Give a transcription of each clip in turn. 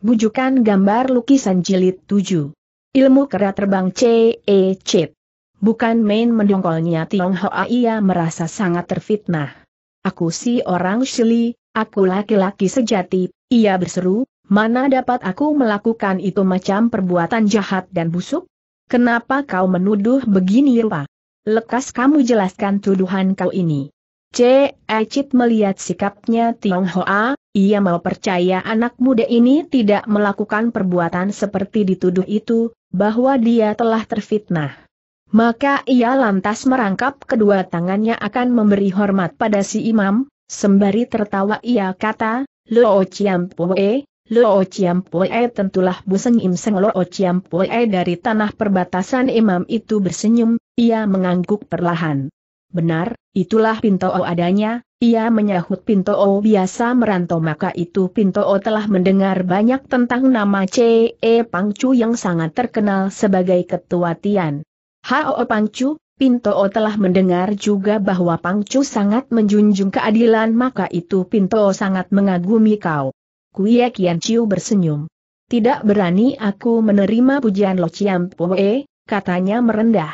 Bujukan gambar lukisan jilid 7. Ilmu kera terbang C.E. Chit. Bukan main mendongkolnya Tionghoa ia merasa sangat terfitnah. Aku si orang Shili, aku laki-laki sejati, ia berseru, mana dapat aku melakukan itu macam perbuatan jahat dan busuk? Kenapa kau menuduh begini rupa? Lekas kamu jelaskan tuduhan kau ini. C.E. Chit melihat sikapnya Tionghoa, ia mau percaya anak muda ini tidak melakukan perbuatan seperti dituduh itu, bahwa dia telah terfitnah. Maka ia lantas merangkap kedua tangannya akan memberi hormat pada si imam, sembari tertawa ia kata, Lo Chiampue, Lo Chiampue tentulah Buseng Imseng Lo Chiampue dari tanah perbatasan imam itu bersenyum, ia mengangguk perlahan. Benar, itulah pintau adanya, ia menyahut Pinto O biasa merantau maka itu Pinto O telah mendengar banyak tentang nama C.E. Pangcu yang sangat terkenal sebagai ketua Tian. H.O. Pangcu, Pinto O telah mendengar juga bahwa Pangcu sangat menjunjung keadilan maka itu Pinto O sangat mengagumi kau. Kuya Kian Chiu bersenyum. Tidak berani aku menerima pujian Lo Chiam Poe, katanya merendah.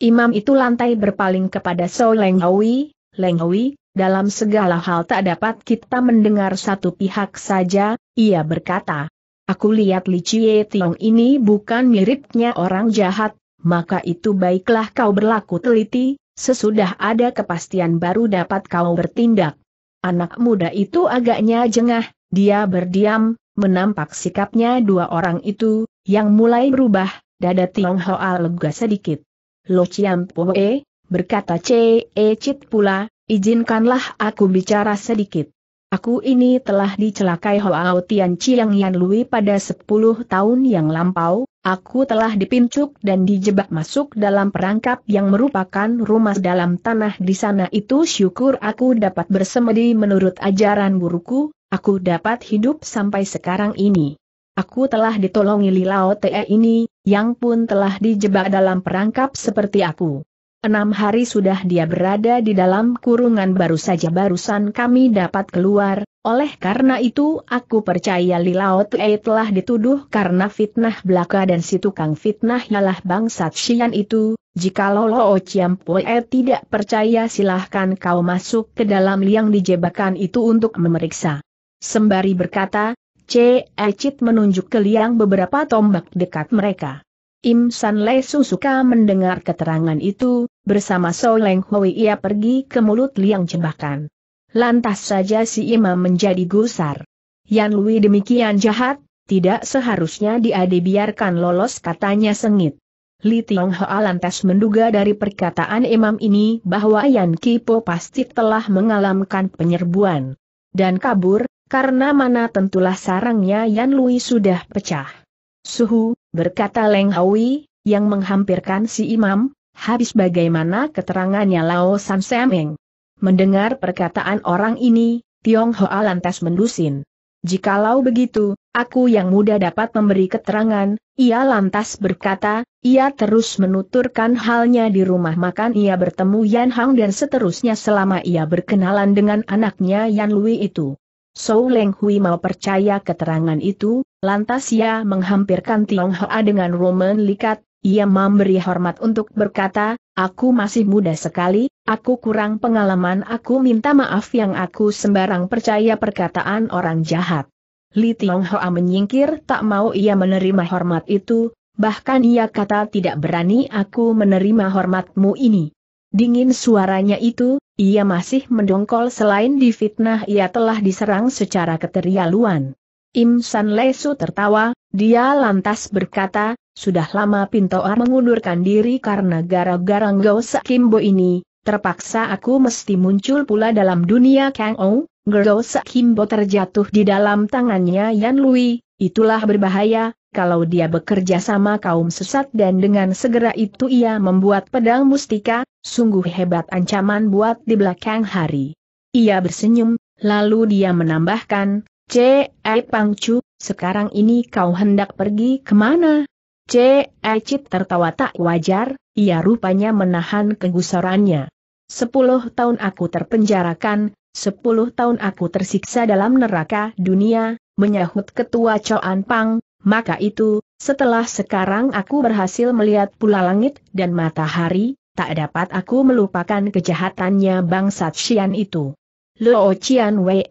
Imam itu lantai berpaling kepada So Leng Hui, Leng Hui, dalam segala hal tak dapat kita mendengar satu pihak saja, ia berkata. Aku lihat Li Chie Tiong ini bukan miripnya orang jahat, maka itu baiklah kau berlaku teliti, sesudah ada kepastian baru dapat kau bertindak. Anak muda itu agaknya jengah, dia berdiam, menampak sikapnya dua orang itu, yang mulai berubah, dada Tiong Hoa lega sedikit. Lo Chiam Poe, berkata Ce E Cit pula, Izinkanlah aku bicara sedikit. Aku ini telah dicelakai Hoao Tian Chiang Yan Lui pada 10 tahun yang lampau, aku telah dipincuk dan dijebak masuk dalam perangkap yang merupakan rumah dalam tanah di sana itu syukur aku dapat bersemedi menurut ajaran buruku, aku dapat hidup sampai sekarang ini. Aku telah ditolongi Lilao Te ini, yang pun telah dijebak dalam perangkap seperti aku. Enam hari sudah dia berada di dalam kurungan baru saja barusan kami dapat keluar, oleh karena itu aku percaya Lilao Tui telah dituduh karena fitnah belaka dan si tukang fitnah ialah bangsat Xian itu, jikalau Lo Chiampue tidak percaya silahkan kau masuk ke dalam liang dijebakan itu untuk memeriksa. Sembari berkata, C. Ecit menunjuk ke liang beberapa tombak dekat mereka. Im San Le suka mendengar keterangan itu, bersama Soleng Hui ia pergi ke mulut liang jebakan. Lantas saja si imam menjadi gusar. Yan Lui demikian jahat, tidak seharusnya dia dibiarkan lolos katanya sengit. Li Tiong Hoa lantas menduga dari perkataan imam ini bahwa Yan Kipo pasti telah mengalamkan penyerbuan. Dan kabur, karena mana tentulah sarangnya Yan Lui sudah pecah. Suhu, berkata Leng Hawi, yang menghampirkan si imam, habis bagaimana keterangannya Lao San Semeng. Mendengar perkataan orang ini, Tiong Hoa lantas mendusin. Jikalau begitu, aku yang muda dapat memberi keterangan, ia lantas berkata, ia terus menuturkan halnya di rumah makan ia bertemu Yan Hang dan seterusnya selama ia berkenalan dengan anaknya Yan Lui itu. So Leng Hui mau percaya keterangan itu, Lantas ia menghampirkan Tionghoa dengan Roman Likat, ia memberi hormat untuk berkata, aku masih muda sekali, aku kurang pengalaman aku minta maaf yang aku sembarang percaya perkataan orang jahat. Li Tionghoa menyingkir tak mau ia menerima hormat itu, bahkan ia kata tidak berani aku menerima hormatmu ini. Dingin suaranya itu, ia masih mendongkol selain difitnah ia telah diserang secara keterlaluan. Im San Lesu tertawa, dia lantas berkata, sudah lama Pintoar mengundurkan diri karena gara-gara Ngau Sakimbo ini, terpaksa aku mesti muncul pula dalam dunia Kang Ou, Ngau Sakimbo terjatuh di dalam tangannya Yan Lui, itulah berbahaya, kalau dia bekerja sama kaum sesat dan dengan segera itu ia membuat pedang mustika, sungguh hebat ancaman buat di belakang hari. Ia bersenyum, lalu dia menambahkan, C.E. Pangcu, sekarang ini kau hendak pergi kemana? C.E. Cit tertawa tak wajar, ia rupanya menahan kegusarannya. Sepuluh tahun aku terpenjarakan, sepuluh tahun aku tersiksa dalam neraka dunia, menyahut ketua Coan Pang, maka itu, setelah sekarang aku berhasil melihat pula langit dan matahari, tak dapat aku melupakan kejahatannya bangsa Xian itu. Luo Qian Wei,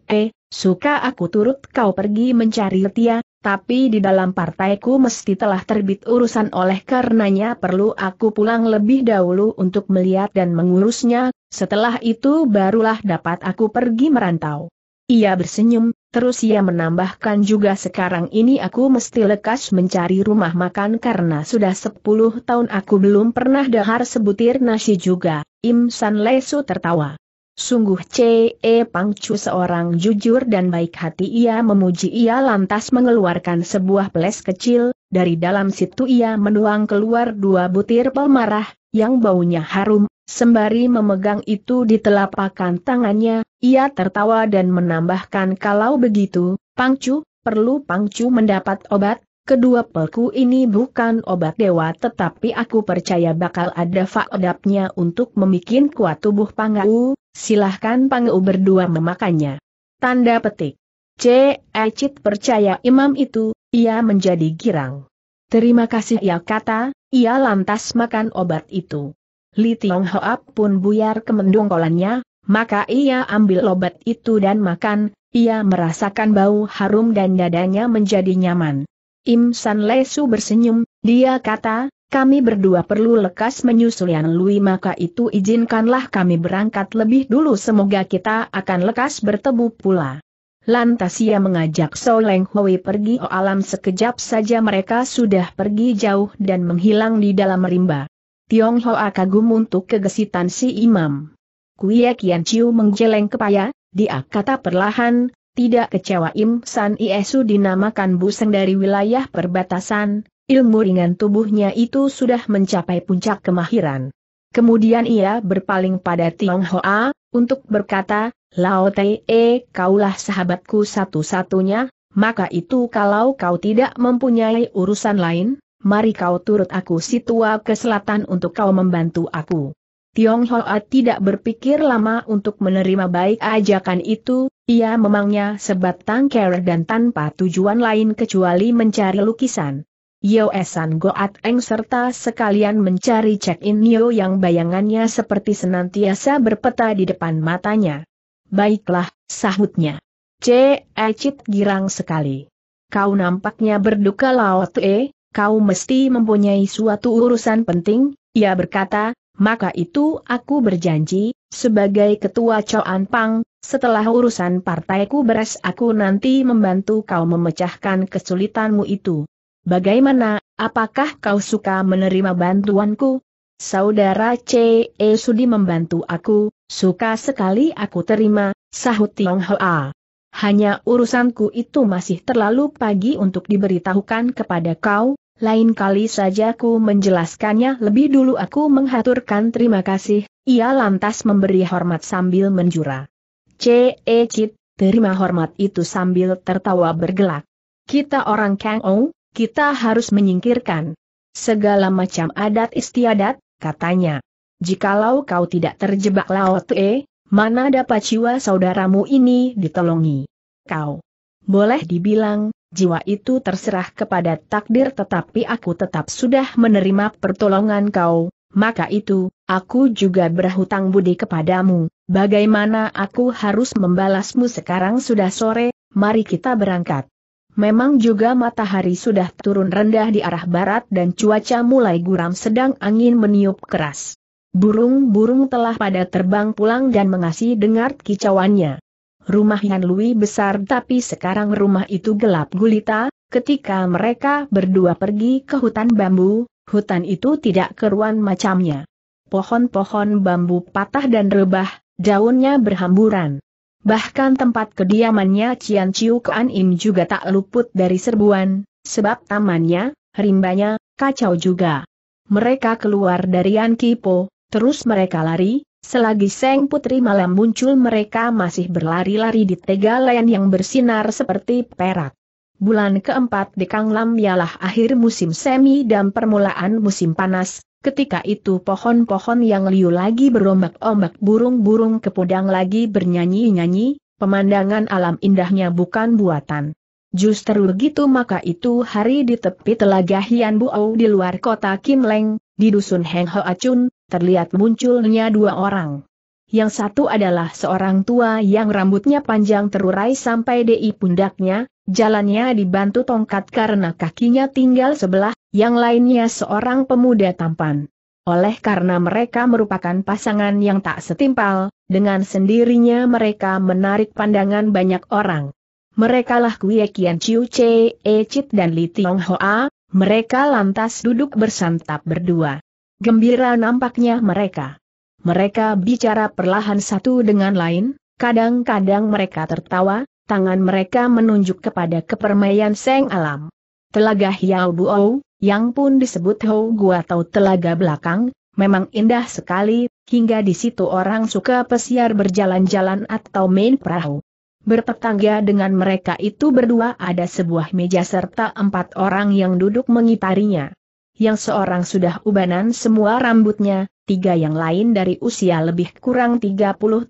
Suka aku turut kau pergi mencari Tia, tapi di dalam partaiku mesti telah terbit urusan oleh karenanya perlu aku pulang lebih dahulu untuk melihat dan mengurusnya, setelah itu barulah dapat aku pergi merantau. Ia bersenyum, terus ia menambahkan juga sekarang ini aku mesti lekas mencari rumah makan karena sudah 10 tahun aku belum pernah dahar sebutir nasi juga, Im San Lesu tertawa. Sungguh C.E. Pangcu seorang jujur dan baik hati ia memuji ia lantas mengeluarkan sebuah peles kecil, dari dalam situ ia menuang keluar dua butir pelmarah, yang baunya harum, sembari memegang itu di telapakan tangannya, ia tertawa dan menambahkan kalau begitu, Pangcu, perlu Pangcu mendapat obat, kedua pelku ini bukan obat dewa tetapi aku percaya bakal ada faedahnya untuk memikin kuat tubuh Pangau, silahkan Pangau berdua memakannya. Tanda petik. C. Ecit percaya imam itu, ia menjadi girang. Terima kasih ya kata, ia lantas makan obat itu. Li Tiong Hoap pun buyar kemendongkolannya, maka ia ambil obat itu dan makan, ia merasakan bau harum dan dadanya menjadi nyaman. Im San Lesu bersenyum, dia kata, kami berdua perlu lekas menyusul Yan Lui maka itu izinkanlah kami berangkat lebih dulu semoga kita akan lekas bertemu pula. Lantas ia mengajak Leng Hui pergi o alam sekejap saja mereka sudah pergi jauh dan menghilang di dalam rimba. Tiong Hoa kagum untuk kegesitan si imam. Kuya Kian Chiu menggeleng kepaya, dia kata perlahan, tidak kecewa Im San Iesu dinamakan Buseng dari wilayah perbatasan, ilmu ringan tubuhnya itu sudah mencapai puncak kemahiran. Kemudian ia berpaling pada Tiong Hoa, untuk berkata, Lao Tei, e, kaulah sahabatku satu-satunya, maka itu kalau kau tidak mempunyai urusan lain, mari kau turut aku situa ke selatan untuk kau membantu aku. Tiong Tionghoa tidak berpikir lama untuk menerima baik ajakan itu, ia memangnya sebatang kera dan tanpa tujuan lain kecuali mencari lukisan. Esan Goat Eng serta sekalian mencari check-in Yo yang bayangannya seperti senantiasa berpeta di depan matanya. Baiklah, sahutnya. C. Ecit girang sekali. Kau nampaknya berduka laut eh, kau mesti mempunyai suatu urusan penting, ia berkata, maka itu aku berjanji, sebagai ketua Coan Pang, setelah urusan partaiku beres aku nanti membantu kau memecahkan kesulitanmu itu. Bagaimana, apakah kau suka menerima bantuanku? Saudara C. E. Sudi membantu aku, suka sekali aku terima, sahut Tiong Hoa. Hanya urusanku itu masih terlalu pagi untuk diberitahukan kepada kau, lain kali saja ku menjelaskannya lebih dulu aku menghaturkan terima kasih, ia lantas memberi hormat sambil menjura. C. E. terima hormat itu sambil tertawa bergelak. Kita orang Kang Ou, kita harus menyingkirkan segala macam adat istiadat, katanya. Jikalau kau tidak terjebak laut eh, mana dapat jiwa saudaramu ini ditolongi? Kau boleh dibilang, jiwa itu terserah kepada takdir tetapi aku tetap sudah menerima pertolongan kau, maka itu, aku juga berhutang budi kepadamu, bagaimana aku harus membalasmu sekarang sudah sore, mari kita berangkat. Memang juga matahari sudah turun rendah di arah barat dan cuaca mulai guram sedang angin meniup keras. Burung-burung telah pada terbang pulang dan mengasih dengar kicauannya rumah Yan Lui besar tapi sekarang rumah itu gelap gulita, ketika mereka berdua pergi ke hutan bambu, hutan itu tidak keruan macamnya. Pohon-pohon bambu patah dan rebah, daunnya berhamburan. Bahkan tempat kediamannya Cian Chiu Kuan Im juga tak luput dari serbuan, sebab tamannya, rimbanya, kacau juga. Mereka keluar dari Ankipo, terus mereka lari, Selagi Seng Putri malam muncul mereka masih berlari-lari di tegalan yang bersinar seperti perak. Bulan keempat di Kanglam ialah akhir musim semi dan permulaan musim panas, ketika itu pohon-pohon yang liu lagi berombak-ombak burung-burung kepudang lagi bernyanyi-nyanyi, pemandangan alam indahnya bukan buatan. Justru begitu maka itu hari di tepi telaga Hian Buau di luar kota Kim Leng, di dusun Heng Ho Acun, terlihat munculnya dua orang. Yang satu adalah seorang tua yang rambutnya panjang terurai sampai di pundaknya, jalannya dibantu tongkat karena kakinya tinggal sebelah, yang lainnya seorang pemuda tampan. Oleh karena mereka merupakan pasangan yang tak setimpal, dengan sendirinya mereka menarik pandangan banyak orang. Mereka Merekalah Kue Kian Chiu Che, E Chit dan Li Tiong Hoa, mereka lantas duduk bersantap berdua. Gembira nampaknya mereka. Mereka bicara perlahan satu dengan lain, kadang-kadang mereka tertawa, tangan mereka menunjuk kepada kepermaian seng alam. Telaga Hiao Buou, yang pun disebut Hou Gua atau Telaga Belakang, memang indah sekali, hingga di situ orang suka pesiar berjalan-jalan atau main perahu. Bertetangga dengan mereka itu berdua ada sebuah meja serta empat orang yang duduk mengitarinya yang seorang sudah ubanan semua rambutnya, tiga yang lain dari usia lebih kurang 30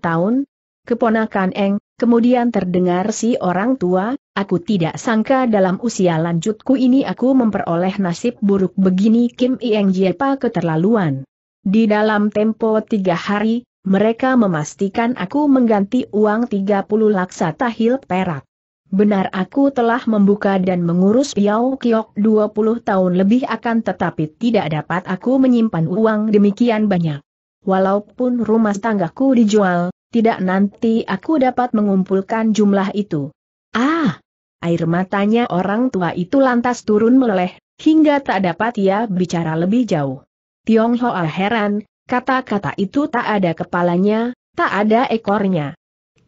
tahun, keponakan Eng, kemudian terdengar si orang tua, aku tidak sangka dalam usia lanjutku ini aku memperoleh nasib buruk begini Kim Ieng Jepa keterlaluan. Di dalam tempo tiga hari, mereka memastikan aku mengganti uang 30 laksa tahil perak. Benar aku telah membuka dan mengurus Piau Kiok 20 tahun lebih akan tetapi tidak dapat aku menyimpan uang demikian banyak. Walaupun rumah tanggaku dijual, tidak nanti aku dapat mengumpulkan jumlah itu. Ah! Air matanya orang tua itu lantas turun meleleh, hingga tak dapat ia bicara lebih jauh. Tiong Hoa heran, kata-kata itu tak ada kepalanya, tak ada ekornya.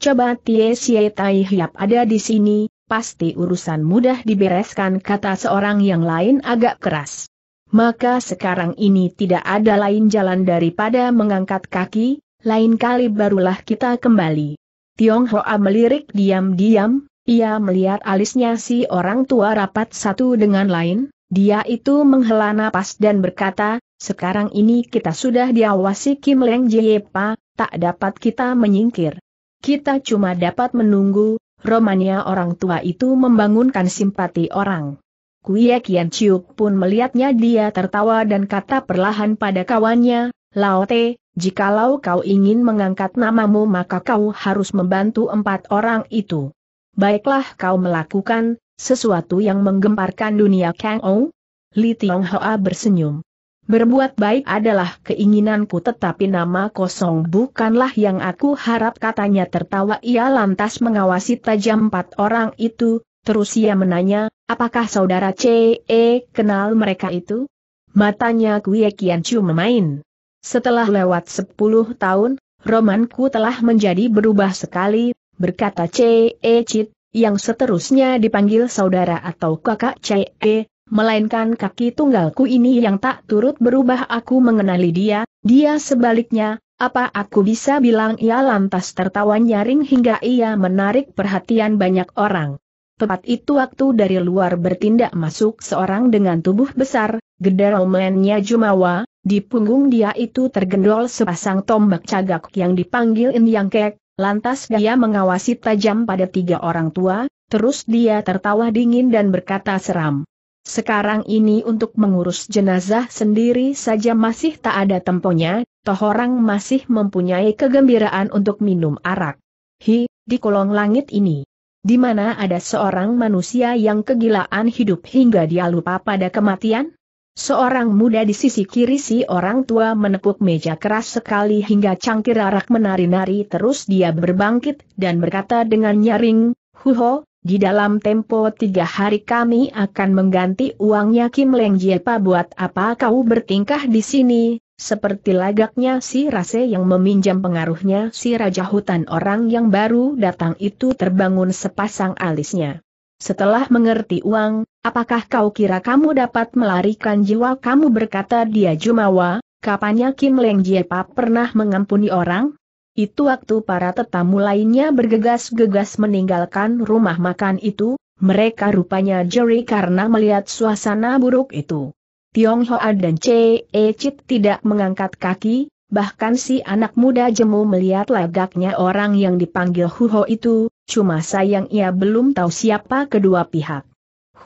Coba Tie Xie Tai Hiap ada di sini, pasti urusan mudah dibereskan kata seorang yang lain agak keras. Maka sekarang ini tidak ada lain jalan daripada mengangkat kaki, lain kali barulah kita kembali. Tiong Hoa melirik diam-diam, ia melihat alisnya si orang tua rapat satu dengan lain, dia itu menghela napas dan berkata, sekarang ini kita sudah diawasi Kim Leng Jiepa, tak dapat kita menyingkir. Kita cuma dapat menunggu, Romania orang tua itu membangunkan simpati orang. Kuya Kian pun melihatnya dia tertawa dan kata perlahan pada kawannya, Laote, jikalau kau ingin mengangkat namamu maka kau harus membantu empat orang itu. Baiklah kau melakukan, sesuatu yang menggemparkan dunia Kang Ou? Li Tiong Hoa bersenyum. Berbuat baik adalah keinginanku tetapi nama kosong bukanlah yang aku harap katanya tertawa ia lantas mengawasi tajam empat orang itu, terus ia menanya, apakah saudara C.E. kenal mereka itu? Matanya Kuye Kian Chu memain. Setelah lewat sepuluh tahun, romanku telah menjadi berubah sekali, berkata C.E. Cit, yang seterusnya dipanggil saudara atau kakak C.E., melainkan kaki tunggalku ini yang tak turut berubah aku mengenali dia, dia sebaliknya, apa aku bisa bilang ia lantas tertawa nyaring hingga ia menarik perhatian banyak orang. Tepat itu waktu dari luar bertindak masuk seorang dengan tubuh besar, gederolmennya Jumawa, di punggung dia itu tergendol sepasang tombak cagak yang dipanggil Yang Kek, lantas dia mengawasi tajam pada tiga orang tua, terus dia tertawa dingin dan berkata seram. Sekarang ini untuk mengurus jenazah sendiri saja masih tak ada temponya, toh orang masih mempunyai kegembiraan untuk minum arak. Hi, di kolong langit ini. Di mana ada seorang manusia yang kegilaan hidup hingga dia lupa pada kematian? Seorang muda di sisi kiri si orang tua menepuk meja keras sekali hingga cangkir arak menari-nari terus dia berbangkit dan berkata dengan nyaring, Huho, di dalam tempo tiga hari kami akan mengganti uangnya Kim Leng Jiepa buat apa kau bertingkah di sini, seperti lagaknya si Rase yang meminjam pengaruhnya si Raja Hutan orang yang baru datang itu terbangun sepasang alisnya. Setelah mengerti uang, apakah kau kira kamu dapat melarikan jiwa kamu berkata dia Jumawa, kapannya Kim Leng Jiepa pernah mengampuni orang? Itu waktu para tetamu lainnya bergegas-gegas meninggalkan rumah makan itu, mereka rupanya jeri karena melihat suasana buruk itu. Tiong Hoa dan Che E Chit tidak mengangkat kaki, bahkan si anak muda jemu melihat lagaknya orang yang dipanggil Huho itu, cuma sayang ia belum tahu siapa kedua pihak.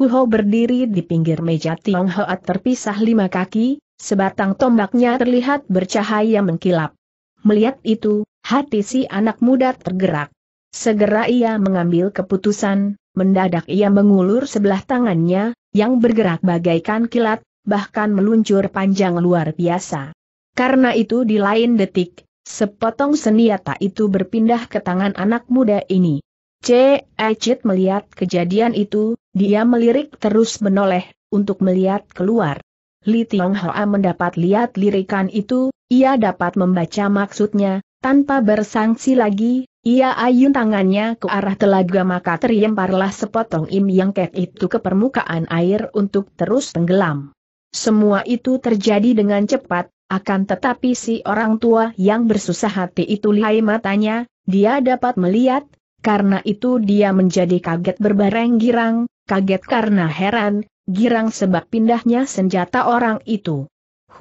Huho berdiri di pinggir meja Tiong Hoa terpisah lima kaki, sebatang tombaknya terlihat bercahaya mengkilap. Melihat itu, Hati si anak muda tergerak. Segera ia mengambil keputusan, mendadak ia mengulur sebelah tangannya, yang bergerak bagaikan kilat, bahkan meluncur panjang luar biasa. Karena itu di lain detik, sepotong senjata itu berpindah ke tangan anak muda ini. C. Ecit melihat kejadian itu, dia melirik terus menoleh, untuk melihat keluar. Li Tiong Hoa mendapat lihat lirikan itu, ia dapat membaca maksudnya, tanpa bersangsi lagi, ia ayun tangannya ke arah telaga maka terlemparlah sepotong im yang ket itu ke permukaan air untuk terus tenggelam. Semua itu terjadi dengan cepat, akan tetapi si orang tua yang bersusah hati itu lihai matanya, dia dapat melihat, karena itu dia menjadi kaget berbareng girang, kaget karena heran, girang sebab pindahnya senjata orang itu.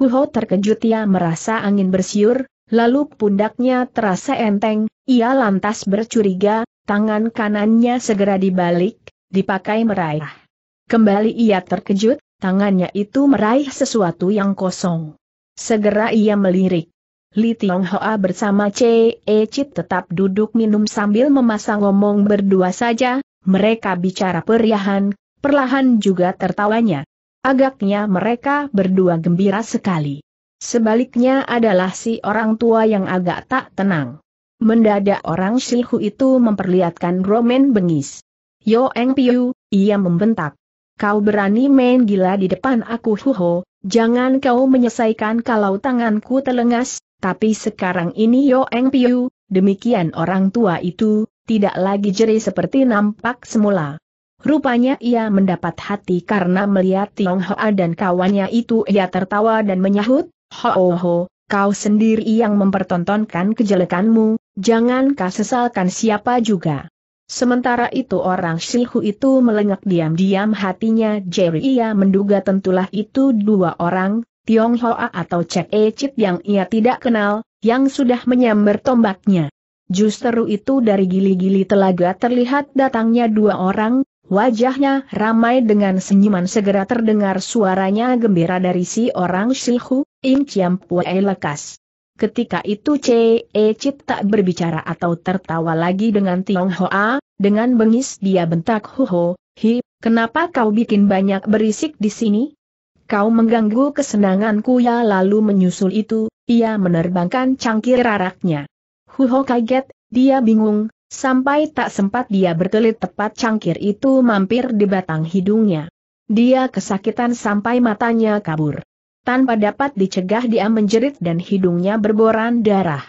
Huho terkejut ia merasa angin bersiur, lalu pundaknya terasa enteng, ia lantas bercuriga, tangan kanannya segera dibalik, dipakai meraih. Kembali ia terkejut, tangannya itu meraih sesuatu yang kosong. Segera ia melirik. Li Tiong Hoa bersama Che E. Chit tetap duduk minum sambil memasang ngomong berdua saja, mereka bicara periahan, perlahan juga tertawanya. Agaknya mereka berdua gembira sekali. Sebaliknya adalah si orang tua yang agak tak tenang. Mendadak orang silhu itu memperlihatkan Roman bengis. Yo Eng Piu, ia membentak. Kau berani main gila di depan aku huho, jangan kau menyelesaikan kalau tanganku telengas, tapi sekarang ini Yo Eng Piu, demikian orang tua itu, tidak lagi jeri seperti nampak semula. Rupanya ia mendapat hati karena melihat Tiong Hoa dan kawannya itu ia tertawa dan menyahut, Ho ho, kau sendiri yang mempertontonkan kejelekanmu, jangan kau sesalkan siapa juga. Sementara itu orang Shilhu itu melengak diam-diam hatinya Jerry ia menduga tentulah itu dua orang, Tiong Hoa atau Cek e Chit yang ia tidak kenal, yang sudah menyambar tombaknya. Justru itu dari gili-gili telaga terlihat datangnya dua orang, wajahnya ramai dengan senyuman segera terdengar suaranya gembira dari si orang Shilhu, Im Chiam Puei lekas. Ketika itu Ce E Chit tak berbicara atau tertawa lagi dengan Tiong Hoa, dengan bengis dia bentak Huho, Hi, kenapa kau bikin banyak berisik di sini? Kau mengganggu kesenanganku ya lalu menyusul itu, ia menerbangkan cangkir araknya. Huho kaget, dia bingung, sampai tak sempat dia berkelit tepat cangkir itu mampir di batang hidungnya. Dia kesakitan sampai matanya kabur. Tanpa dapat dicegah dia menjerit dan hidungnya berboran darah.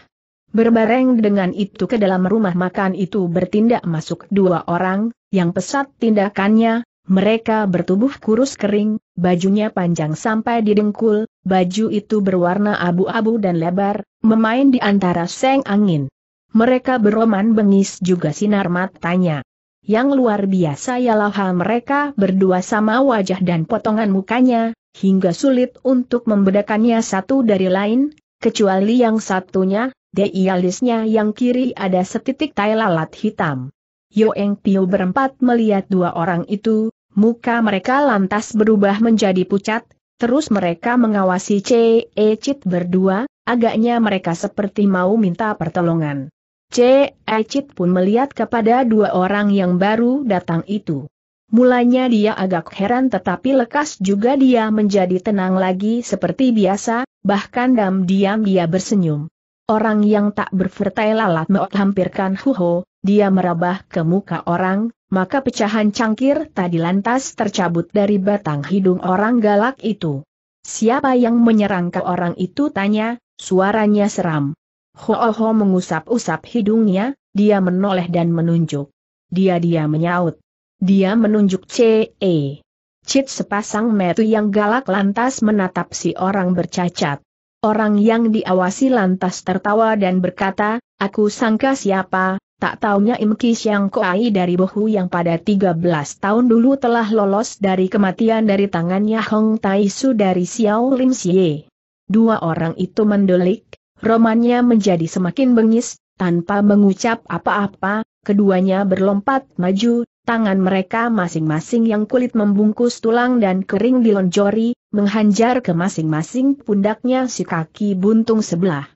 Berbareng dengan itu ke dalam rumah makan itu bertindak masuk dua orang, yang pesat tindakannya, mereka bertubuh kurus kering, bajunya panjang sampai di dengkul, baju itu berwarna abu-abu dan lebar, memain di antara seng angin. Mereka beroman bengis juga sinar matanya. Yang luar biasa ialah hal mereka berdua sama wajah dan potongan mukanya, hingga sulit untuk membedakannya satu dari lain, kecuali yang satunya, dialisnya yang kiri ada setitik tai lalat hitam. Yoeng Tio berempat melihat dua orang itu, muka mereka lantas berubah menjadi pucat, terus mereka mengawasi C. E. Chit berdua, agaknya mereka seperti mau minta pertolongan. C. E. Chit pun melihat kepada dua orang yang baru datang itu. Mulanya dia agak heran tetapi lekas juga dia menjadi tenang lagi seperti biasa, bahkan diam-diam dia bersenyum. Orang yang tak berfertai lalat meot hampirkan huho, dia merabah ke muka orang, maka pecahan cangkir tadi lantas tercabut dari batang hidung orang galak itu. Siapa yang menyerang ke orang itu tanya, suaranya seram. ho mengusap-usap hidungnya, dia menoleh dan menunjuk. Dia-dia menyaut. Dia menunjuk C.E. Cit sepasang metu yang galak lantas menatap si orang bercacat. Orang yang diawasi lantas tertawa dan berkata, aku sangka siapa, tak taunya Im yang Siang Koai dari Bohu yang pada 13 tahun dulu telah lolos dari kematian dari tangannya Hong Tai Su dari Xiao Lim Xie. Dua orang itu mendelik, romannya menjadi semakin bengis, tanpa mengucap apa-apa, keduanya berlompat maju, tangan mereka masing-masing yang kulit membungkus tulang dan kering dilonjori, menghanjar ke masing-masing pundaknya si kaki buntung sebelah.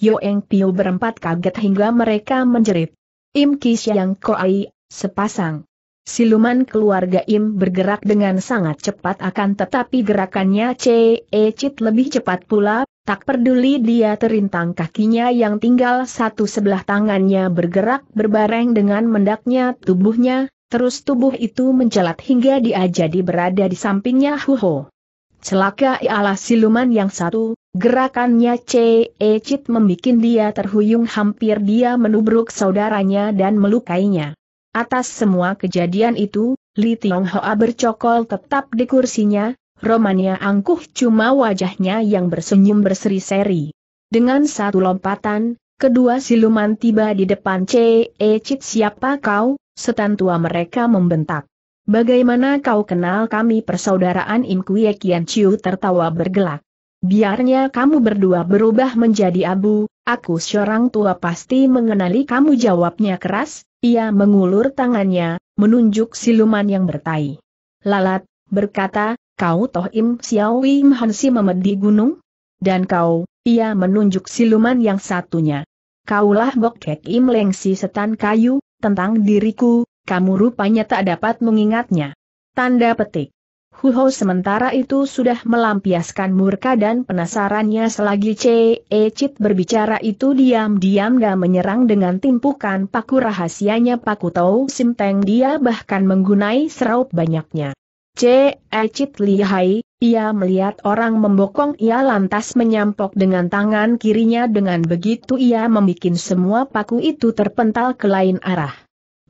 Yoeng Pio berempat kaget hingga mereka menjerit. Im Kisyang Koai, sepasang. Siluman keluarga Im bergerak dengan sangat cepat akan tetapi gerakannya C.E. Cit lebih cepat pula, tak peduli dia terintang kakinya yang tinggal satu sebelah tangannya bergerak berbareng dengan mendaknya tubuhnya, Terus tubuh itu mencelat hingga dia jadi berada di sampingnya Huho. Celaka ialah siluman yang satu, gerakannya C.E. Cit membuat dia terhuyung hampir dia menubruk saudaranya dan melukainya. Atas semua kejadian itu, Li Tiong Hoa bercokol tetap di kursinya, romanya angkuh cuma wajahnya yang bersenyum berseri-seri. Dengan satu lompatan, kedua siluman tiba di depan C.E. Cit siapa kau, setan tua mereka membentak. Bagaimana kau kenal kami persaudaraan Im Kwe Kian Chiu tertawa bergelak. Biarnya kamu berdua berubah menjadi abu, aku seorang tua pasti mengenali kamu jawabnya keras, ia mengulur tangannya, menunjuk siluman yang bertai. Lalat, berkata, kau toh Im Xiao Im Hansi memedi gunung? Dan kau, ia menunjuk siluman yang satunya. Kaulah Bokek Im Lengsi setan kayu, tentang diriku, kamu rupanya tak dapat mengingatnya. Tanda petik. Huho sementara itu sudah melampiaskan murka dan penasarannya selagi C.E. Cit berbicara itu diam-diam gak menyerang dengan timpukan paku rahasianya paku Tau Simteng dia bahkan menggunai seraup banyaknya. C. Cit lihai, ia melihat orang membokong ia lantas menyampok dengan tangan kirinya dengan begitu ia membuat semua paku itu terpental ke lain arah.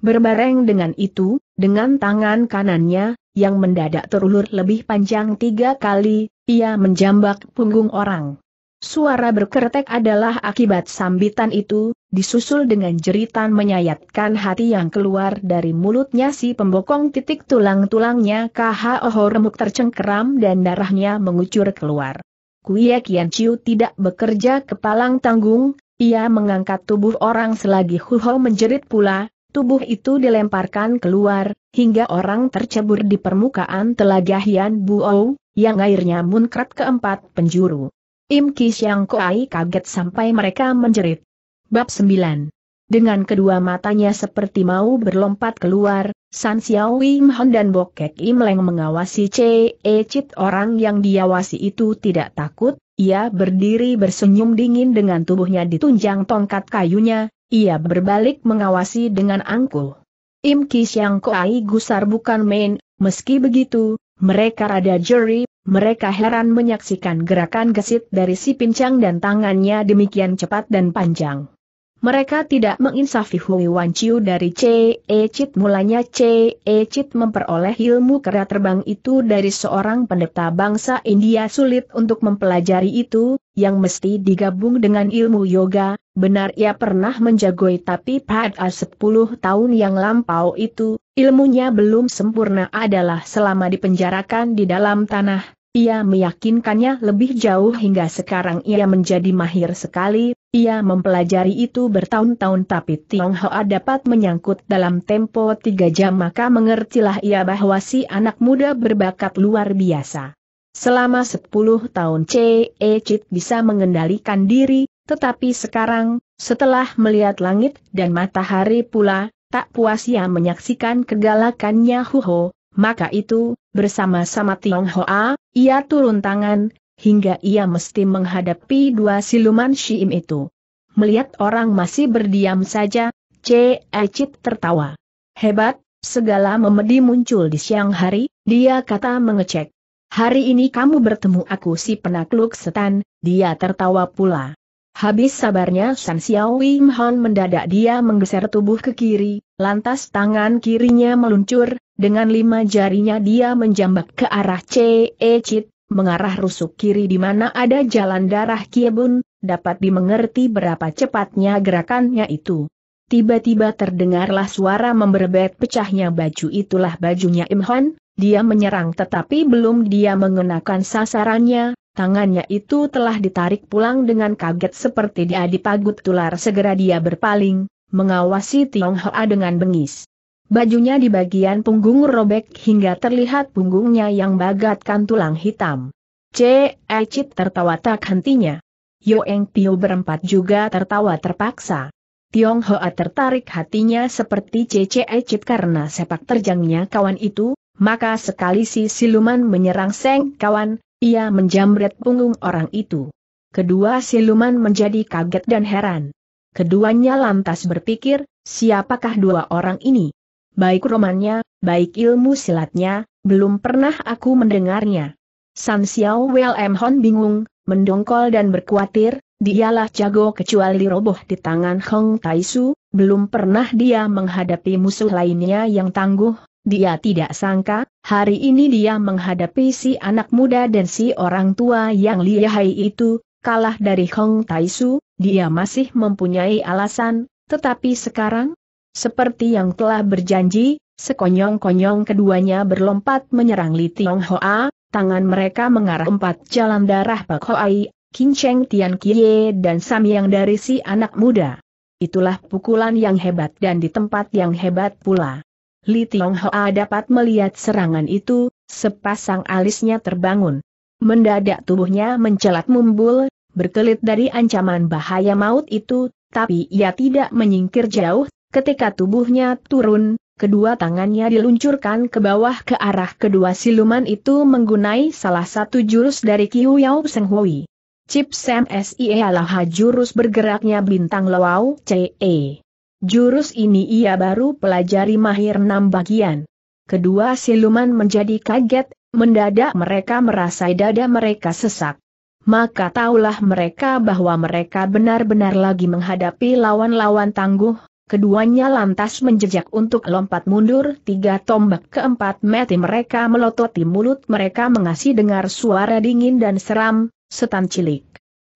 Berbareng dengan itu, dengan tangan kanannya, yang mendadak terulur lebih panjang tiga kali, ia menjambak punggung orang. Suara berkertek adalah akibat sambitan itu, disusul dengan jeritan menyayatkan hati yang keluar dari mulutnya si pembokong titik tulang-tulangnya KHO remuk tercengkeram dan darahnya mengucur keluar. Kuya Kian Chiu tidak bekerja kepalang tanggung, ia mengangkat tubuh orang selagi Huho menjerit pula, tubuh itu dilemparkan keluar, hingga orang tercebur di permukaan telaga Hian Buo, yang airnya munkrat keempat penjuru. Im Ki Siang Koai kaget sampai mereka menjerit. Bab 9 dengan kedua matanya seperti mau berlompat keluar, San Xiao Wim Han dan Bokek Im Leng mengawasi Ce Cit orang yang diawasi itu tidak takut, ia berdiri bersenyum dingin dengan tubuhnya ditunjang tongkat kayunya, ia berbalik mengawasi dengan angkuh. Im Ki Siang Koai gusar bukan main, meski begitu, mereka rada jeri mereka heran menyaksikan gerakan gesit dari si pincang dan tangannya demikian cepat dan panjang. Mereka tidak menginsafi Hui Wan Chiu dari C.E. E Chit mulanya C.E. E Chit memperoleh ilmu kera terbang itu dari seorang pendeta bangsa India sulit untuk mempelajari itu, yang mesti digabung dengan ilmu yoga, Benar ia pernah menjagoi tapi pada 10 tahun yang lampau itu, ilmunya belum sempurna adalah selama dipenjarakan di dalam tanah, ia meyakinkannya lebih jauh hingga sekarang ia menjadi mahir sekali, ia mempelajari itu bertahun-tahun tapi Tionghoa dapat menyangkut dalam tempo tiga jam maka mengertilah ia bahwa si anak muda berbakat luar biasa. Selama 10 tahun C.E. Chit bisa mengendalikan diri, tetapi sekarang, setelah melihat langit dan matahari pula, tak puas ia menyaksikan kegalakannya Huho, maka itu, bersama-sama Hoa, ia turun tangan, hingga ia mesti menghadapi dua siluman Shiim itu. Melihat orang masih berdiam saja, C. Ecit tertawa. Hebat, segala memedi muncul di siang hari, dia kata mengecek. Hari ini kamu bertemu aku si penakluk setan, dia tertawa pula. Habis sabarnya San Xiao Wim Hon mendadak dia menggeser tubuh ke kiri, lantas tangan kirinya meluncur, dengan lima jarinya dia menjambak ke arah C. E. Chit, mengarah rusuk kiri di mana ada jalan darah Kiebun, dapat dimengerti berapa cepatnya gerakannya itu. Tiba-tiba terdengarlah suara memberbet pecahnya baju itulah bajunya Imhan, dia menyerang tetapi belum dia mengenakan sasarannya, tangannya itu telah ditarik pulang dengan kaget seperti dia dipagut tular segera dia berpaling, mengawasi Tiong Hoa dengan bengis. Bajunya di bagian punggung robek hingga terlihat punggungnya yang bagatkan tulang hitam. C. Ecit tertawa tak hentinya. Yoeng Tio berempat juga tertawa terpaksa. Tiong Hoa tertarik hatinya seperti Cece Ecit karena sepak terjangnya kawan itu, maka sekali si siluman menyerang Seng kawan, ia menjamret punggung orang itu. Kedua siluman menjadi kaget dan heran. Keduanya lantas berpikir, siapakah dua orang ini? Baik romannya, baik ilmu silatnya, belum pernah aku mendengarnya. San Xiao Wlm Hon bingung, mendongkol dan berkuatir, dialah jago kecuali roboh di tangan Hong Taisu, belum pernah dia menghadapi musuh lainnya yang tangguh, dia tidak sangka, hari ini dia menghadapi si anak muda dan si orang tua yang lihai itu, kalah dari Hong Taisu, dia masih mempunyai alasan, tetapi sekarang, seperti yang telah berjanji, sekonyong-konyong keduanya berlompat menyerang Li Tiong Hoa, tangan mereka mengarah empat jalan darah Pak Hoai, Kin Cheng Tian Kie dan Sam yang dari si anak muda. Itulah pukulan yang hebat dan di tempat yang hebat pula. Li Tiong Hoa dapat melihat serangan itu, sepasang alisnya terbangun. Mendadak tubuhnya mencelat mumbul, berkelit dari ancaman bahaya maut itu, tapi ia tidak menyingkir jauh, ketika tubuhnya turun, kedua tangannya diluncurkan ke bawah ke arah kedua siluman itu menggunai salah satu jurus dari Kiu Yao Seng Hui. Chip Sam SIE adalah jurus bergeraknya bintang Loao CE. Jurus ini ia baru pelajari mahir enam bagian. Kedua siluman menjadi kaget, mendadak mereka merasa dada mereka sesak. Maka taulah mereka bahwa mereka benar-benar lagi menghadapi lawan-lawan tangguh, Keduanya lantas menjejak untuk lompat mundur tiga tombak keempat mati mereka melototi mulut mereka mengasih dengar suara dingin dan seram, setan cilik.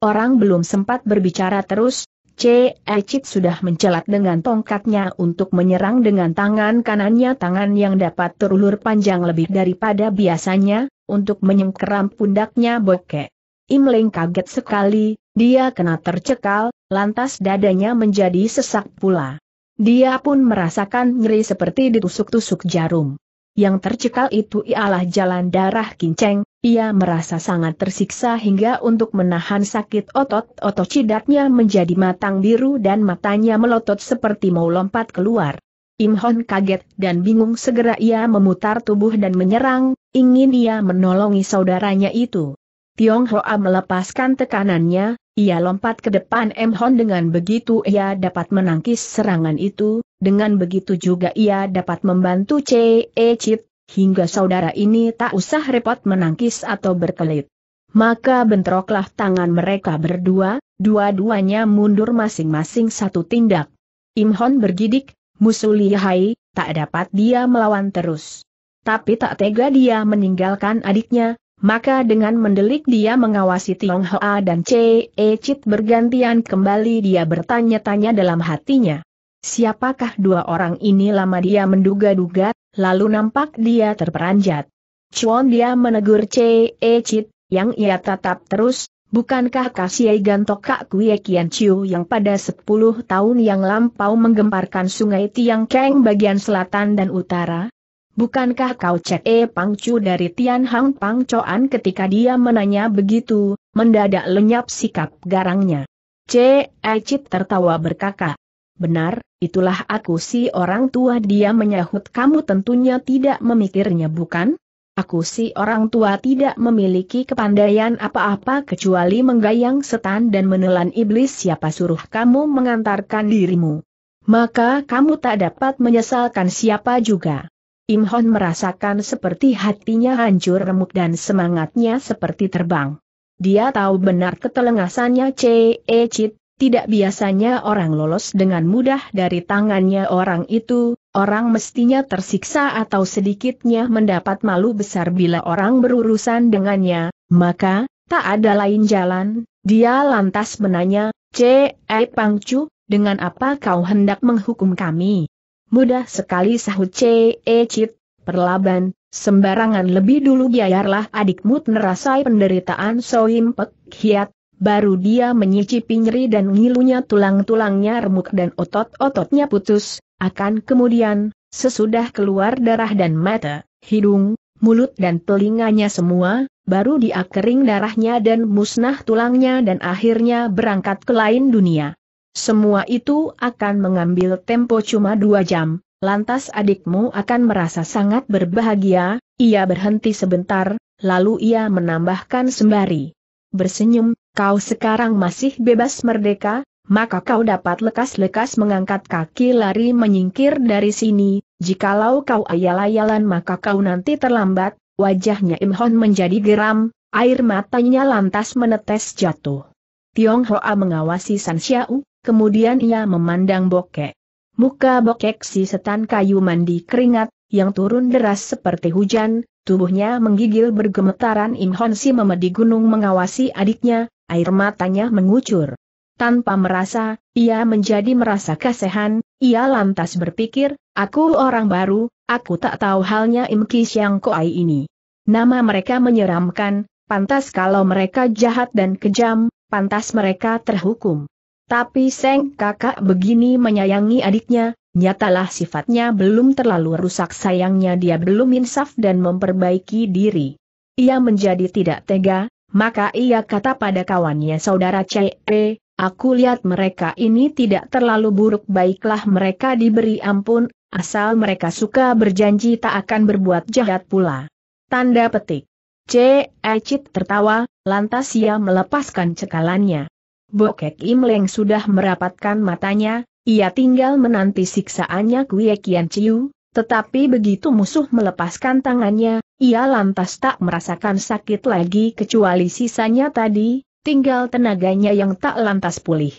Orang belum sempat berbicara terus, C. Ecit sudah mencelat dengan tongkatnya untuk menyerang dengan tangan kanannya tangan yang dapat terulur panjang lebih daripada biasanya, untuk menyengkeram pundaknya Boke. Imling kaget sekali, dia kena tercekal, lantas dadanya menjadi sesak pula. Dia pun merasakan nyeri seperti ditusuk-tusuk jarum. Yang tercekal itu ialah jalan darah kinceng, ia merasa sangat tersiksa hingga untuk menahan sakit otot-otot cidatnya menjadi matang biru dan matanya melotot seperti mau lompat keluar. Im Hon kaget dan bingung segera ia memutar tubuh dan menyerang, ingin ia menolongi saudaranya itu. Tiong Hoa melepaskan tekanannya, ia lompat ke depan M. Hon dengan begitu ia dapat menangkis serangan itu, dengan begitu juga ia dapat membantu C. E. Chit, hingga saudara ini tak usah repot menangkis atau berkelit. Maka bentroklah tangan mereka berdua, dua-duanya mundur masing-masing satu tindak. Im Hon bergidik, musuh lihai, tak dapat dia melawan terus. Tapi tak tega dia meninggalkan adiknya, maka dengan mendelik dia mengawasi Tiong Hoa dan Che E Chit bergantian kembali dia bertanya-tanya dalam hatinya. Siapakah dua orang ini lama dia menduga-duga, lalu nampak dia terperanjat. Chuan dia menegur Che E Chit, yang ia tatap terus, bukankah kasih Gantok Kak Kue Kian Chiu yang pada 10 tahun yang lampau menggemparkan sungai Tiang Keng bagian selatan dan utara? Bukankah kau cek E Pangcu dari Tian Hang Pang ketika dia menanya begitu, mendadak lenyap sikap garangnya. C. E Ecit tertawa berkakak. Benar, itulah aku si orang tua dia menyahut kamu tentunya tidak memikirnya bukan? Aku si orang tua tidak memiliki kepandaian apa-apa kecuali menggayang setan dan menelan iblis siapa suruh kamu mengantarkan dirimu. Maka kamu tak dapat menyesalkan siapa juga. Imhon merasakan seperti hatinya hancur remuk dan semangatnya seperti terbang. Dia tahu benar ketelengasannya C.E. echid, tidak biasanya orang lolos dengan mudah dari tangannya orang itu, orang mestinya tersiksa atau sedikitnya mendapat malu besar bila orang berurusan dengannya, maka, tak ada lain jalan, dia lantas menanya, C.E. Pangcu, dengan apa kau hendak menghukum kami? Mudah sekali sahut C. E. Eh, cip, perlaban, sembarangan lebih dulu biarlah adikmu nerasai penderitaan Soim Pek Hiat, baru dia menyicipi nyeri dan ngilunya tulang-tulangnya remuk dan otot-ototnya putus, akan kemudian, sesudah keluar darah dan mata, hidung, mulut dan telinganya semua, baru dia kering darahnya dan musnah tulangnya dan akhirnya berangkat ke lain dunia. Semua itu akan mengambil tempo cuma dua jam, lantas adikmu akan merasa sangat berbahagia, ia berhenti sebentar, lalu ia menambahkan sembari. Bersenyum, kau sekarang masih bebas merdeka, maka kau dapat lekas-lekas mengangkat kaki lari menyingkir dari sini, jikalau kau ayal-ayalan maka kau nanti terlambat, wajahnya Imhon menjadi geram, air matanya lantas menetes jatuh. Tiong Hoa mengawasi San Xiao, kemudian ia memandang bokek. Muka bokek si setan kayu mandi keringat, yang turun deras seperti hujan, tubuhnya menggigil bergemetaran Hon si memedi gunung mengawasi adiknya, air matanya mengucur. Tanpa merasa, ia menjadi merasa kasihan. ia lantas berpikir, aku orang baru, aku tak tahu halnya Im Ki Siang Koai ini. Nama mereka menyeramkan, pantas kalau mereka jahat dan kejam, pantas mereka terhukum. Tapi Seng kakak begini menyayangi adiknya, nyatalah sifatnya belum terlalu rusak sayangnya dia belum insaf dan memperbaiki diri. Ia menjadi tidak tega, maka ia kata pada kawannya saudara C.E., aku lihat mereka ini tidak terlalu buruk baiklah mereka diberi ampun, asal mereka suka berjanji tak akan berbuat jahat pula. Tanda petik. C.E. Cit tertawa, lantas ia melepaskan cekalannya. Bokek Imleng sudah merapatkan matanya, ia tinggal menanti siksaannya Kue Kian Chiu, tetapi begitu musuh melepaskan tangannya, ia lantas tak merasakan sakit lagi kecuali sisanya tadi, tinggal tenaganya yang tak lantas pulih.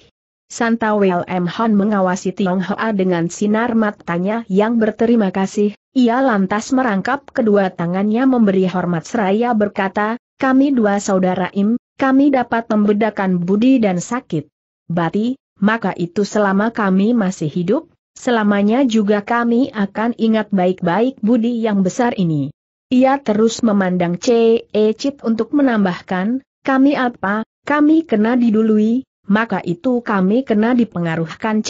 Santawel M. Han mengawasi Tiong Hoa dengan sinar matanya yang berterima kasih, ia lantas merangkap kedua tangannya memberi hormat seraya berkata, kami dua saudara Im, kami dapat membedakan budi dan sakit. Bati, maka itu selama kami masih hidup, selamanya juga kami akan ingat baik-baik budi yang besar ini. Ia terus memandang C E Cit untuk menambahkan, kami apa, kami kena didului, maka itu kami kena dipengaruhkan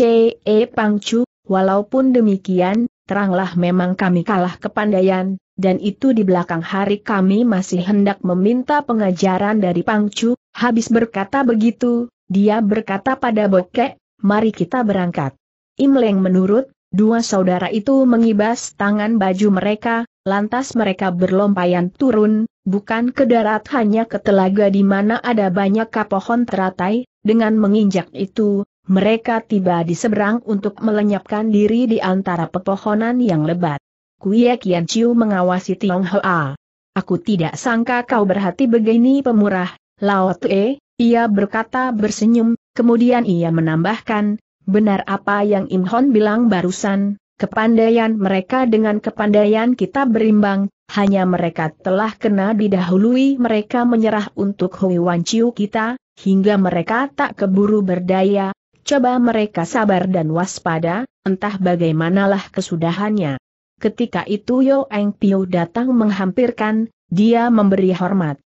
E Pangcu, walaupun demikian, teranglah memang kami kalah kepandaian, dan itu di belakang hari kami masih hendak meminta pengajaran dari Pangcu, habis berkata begitu, dia berkata pada Bokek, mari kita berangkat. Imleng menurut, dua saudara itu mengibas tangan baju mereka, lantas mereka berlompayan turun, bukan ke darat hanya ke telaga di mana ada banyak kapohon teratai, dengan menginjak itu, mereka tiba di seberang untuk melenyapkan diri di antara pepohonan yang lebat. Kuye Kian Chiu mengawasi Tiong Hoa. Aku tidak sangka kau berhati begini pemurah, Lao Tue, ia berkata bersenyum, kemudian ia menambahkan, benar apa yang Im Hon bilang barusan, kepandaian mereka dengan kepandaian kita berimbang, hanya mereka telah kena didahului mereka menyerah untuk Hui Wan Chiu kita, hingga mereka tak keburu berdaya, coba mereka sabar dan waspada, entah bagaimanalah kesudahannya. Ketika itu Yo Eng Piu datang menghampirkan, dia memberi hormat.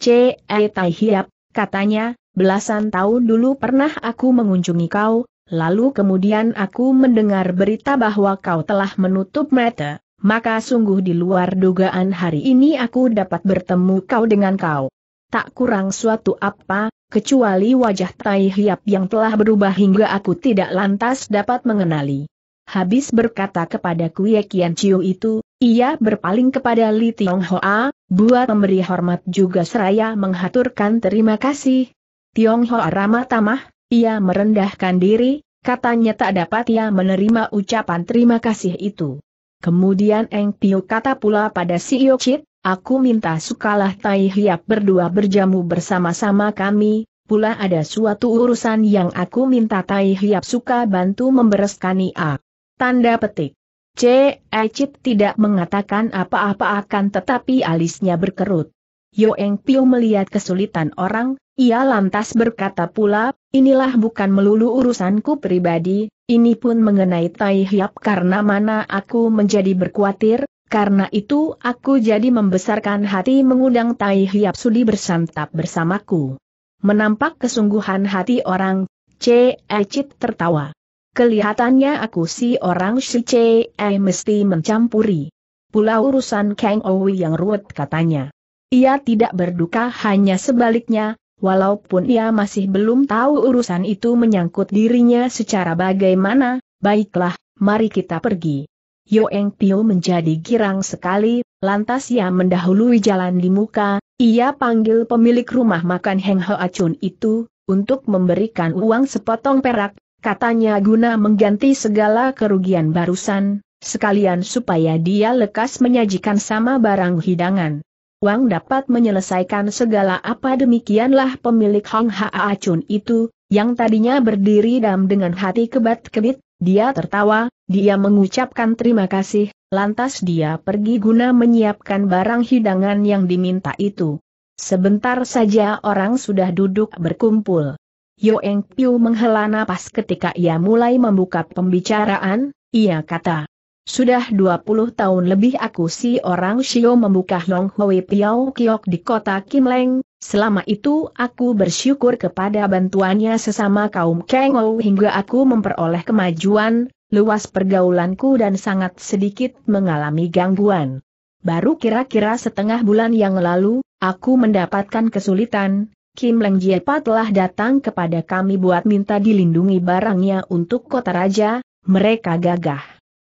Ce Tai Hiap, katanya, belasan tahun dulu pernah aku mengunjungi kau, lalu kemudian aku mendengar berita bahwa kau telah menutup mata, maka sungguh di luar dugaan hari ini aku dapat bertemu kau dengan kau. Tak kurang suatu apa, kecuali wajah Tai Hiap yang telah berubah hingga aku tidak lantas dapat mengenali. Habis berkata kepada Kue Kian Chiu itu, ia berpaling kepada Li Tiong Hoa, buat memberi hormat juga seraya menghaturkan terima kasih. Tiong Hoa ramah tamah, ia merendahkan diri, katanya tak dapat ia menerima ucapan terima kasih itu. Kemudian Eng Piu kata pula pada si Yochit, aku minta sukalah Tai Hiap berdua berjamu bersama-sama kami, pula ada suatu urusan yang aku minta Tai Hiap suka bantu membereskan ia. Tanda petik. C. Ecit tidak mengatakan apa-apa akan tetapi alisnya berkerut. Yoeng Pio melihat kesulitan orang, ia lantas berkata pula, inilah bukan melulu urusanku pribadi, ini pun mengenai Tai Hiap karena mana aku menjadi berkuatir, karena itu aku jadi membesarkan hati mengundang Tai Hiap Sudi bersantap bersamaku. Menampak kesungguhan hati orang, C. Ecit tertawa. Kelihatannya aku si orang si C, eh mesti mencampuri. Pula urusan Kang Owi yang ruwet katanya. Ia tidak berduka hanya sebaliknya, walaupun ia masih belum tahu urusan itu menyangkut dirinya secara bagaimana, baiklah, mari kita pergi. Yoeng Tio menjadi girang sekali, lantas ia mendahului jalan di muka, ia panggil pemilik rumah makan Heng Hoa Chun itu, untuk memberikan uang sepotong perak, katanya guna mengganti segala kerugian barusan, sekalian supaya dia lekas menyajikan sama barang hidangan. Wang dapat menyelesaikan segala apa demikianlah pemilik Hong Ha Acun itu, yang tadinya berdiri dam dengan hati kebat-kebit, dia tertawa, dia mengucapkan terima kasih, lantas dia pergi guna menyiapkan barang hidangan yang diminta itu. Sebentar saja orang sudah duduk berkumpul. Yoeng Piu menghela napas ketika ia mulai membuka pembicaraan, ia kata. Sudah 20 tahun lebih aku si orang Xiao membuka Long Hui Piao Kiok di kota Kim Leng. selama itu aku bersyukur kepada bantuannya sesama kaum Kengou hingga aku memperoleh kemajuan, luas pergaulanku dan sangat sedikit mengalami gangguan. Baru kira-kira setengah bulan yang lalu, aku mendapatkan kesulitan, Kim Leng Jiepa telah datang kepada kami buat minta dilindungi barangnya untuk kota raja, mereka gagah.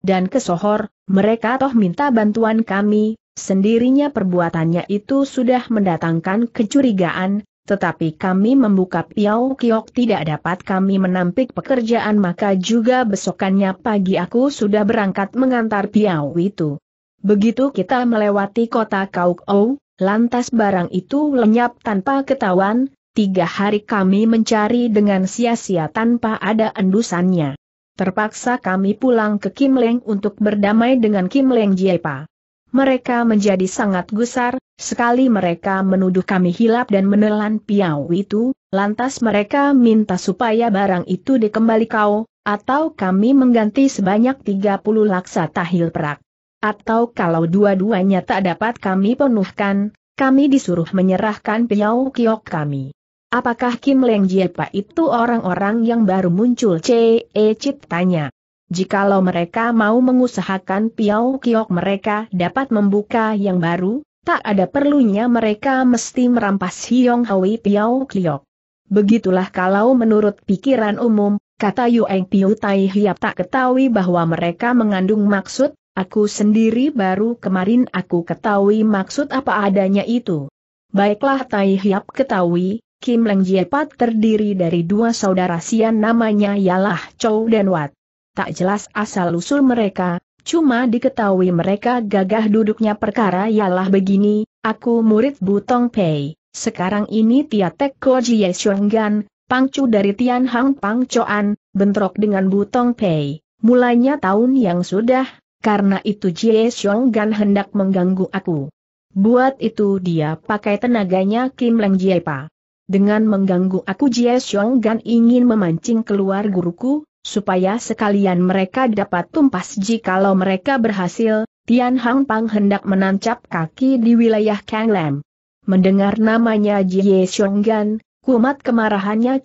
Dan kesohor, mereka toh minta bantuan kami, sendirinya perbuatannya itu sudah mendatangkan kecurigaan, tetapi kami membuka Piau Kiok tidak dapat kami menampik pekerjaan maka juga besokannya pagi aku sudah berangkat mengantar Piau itu. Begitu kita melewati kota Kaukau, Lantas barang itu lenyap tanpa ketahuan, tiga hari kami mencari dengan sia-sia tanpa ada endusannya. Terpaksa kami pulang ke Kim Leng untuk berdamai dengan Kim Leng Jiepa. Mereka menjadi sangat gusar, sekali mereka menuduh kami hilap dan menelan piau itu, lantas mereka minta supaya barang itu dikembali kau, atau kami mengganti sebanyak 30 laksa tahil perak. Atau kalau dua-duanya tak dapat kami penuhkan, kami disuruh menyerahkan piau kiok kami. Apakah Kim Leng Jiepa itu orang-orang yang baru muncul? Ce eh, Cit tanya. Jikalau mereka mau mengusahakan piau kiok mereka dapat membuka yang baru, tak ada perlunya mereka mesti merampas Hiong Hui piau kiok. Begitulah kalau menurut pikiran umum, kata Yueng Piu Tai Hiap tak ketahui bahwa mereka mengandung maksud, Aku sendiri baru kemarin aku ketahui maksud apa adanya itu. Baiklah Tai Hiap ketahui, Kim Leng Jiepat terdiri dari dua saudara sian namanya ialah Chow dan Wat. Tak jelas asal-usul mereka, cuma diketahui mereka gagah duduknya perkara ialah begini, aku murid Butong Pei, sekarang ini Tia Ko Jie Gan, pangcu dari Tian Hang Choan, bentrok dengan Butong Pei, mulanya tahun yang sudah karena itu Jie Xiong Gan hendak mengganggu aku. Buat itu dia pakai tenaganya Kim Leng Jie Pa. Dengan mengganggu aku Jie Xiong Gan ingin memancing keluar guruku, supaya sekalian mereka dapat tumpas jikalau mereka berhasil, Tian Hang Pang hendak menancap kaki di wilayah Kang Lam. Mendengar namanya Jie Xiong Gan, kumat kemarahannya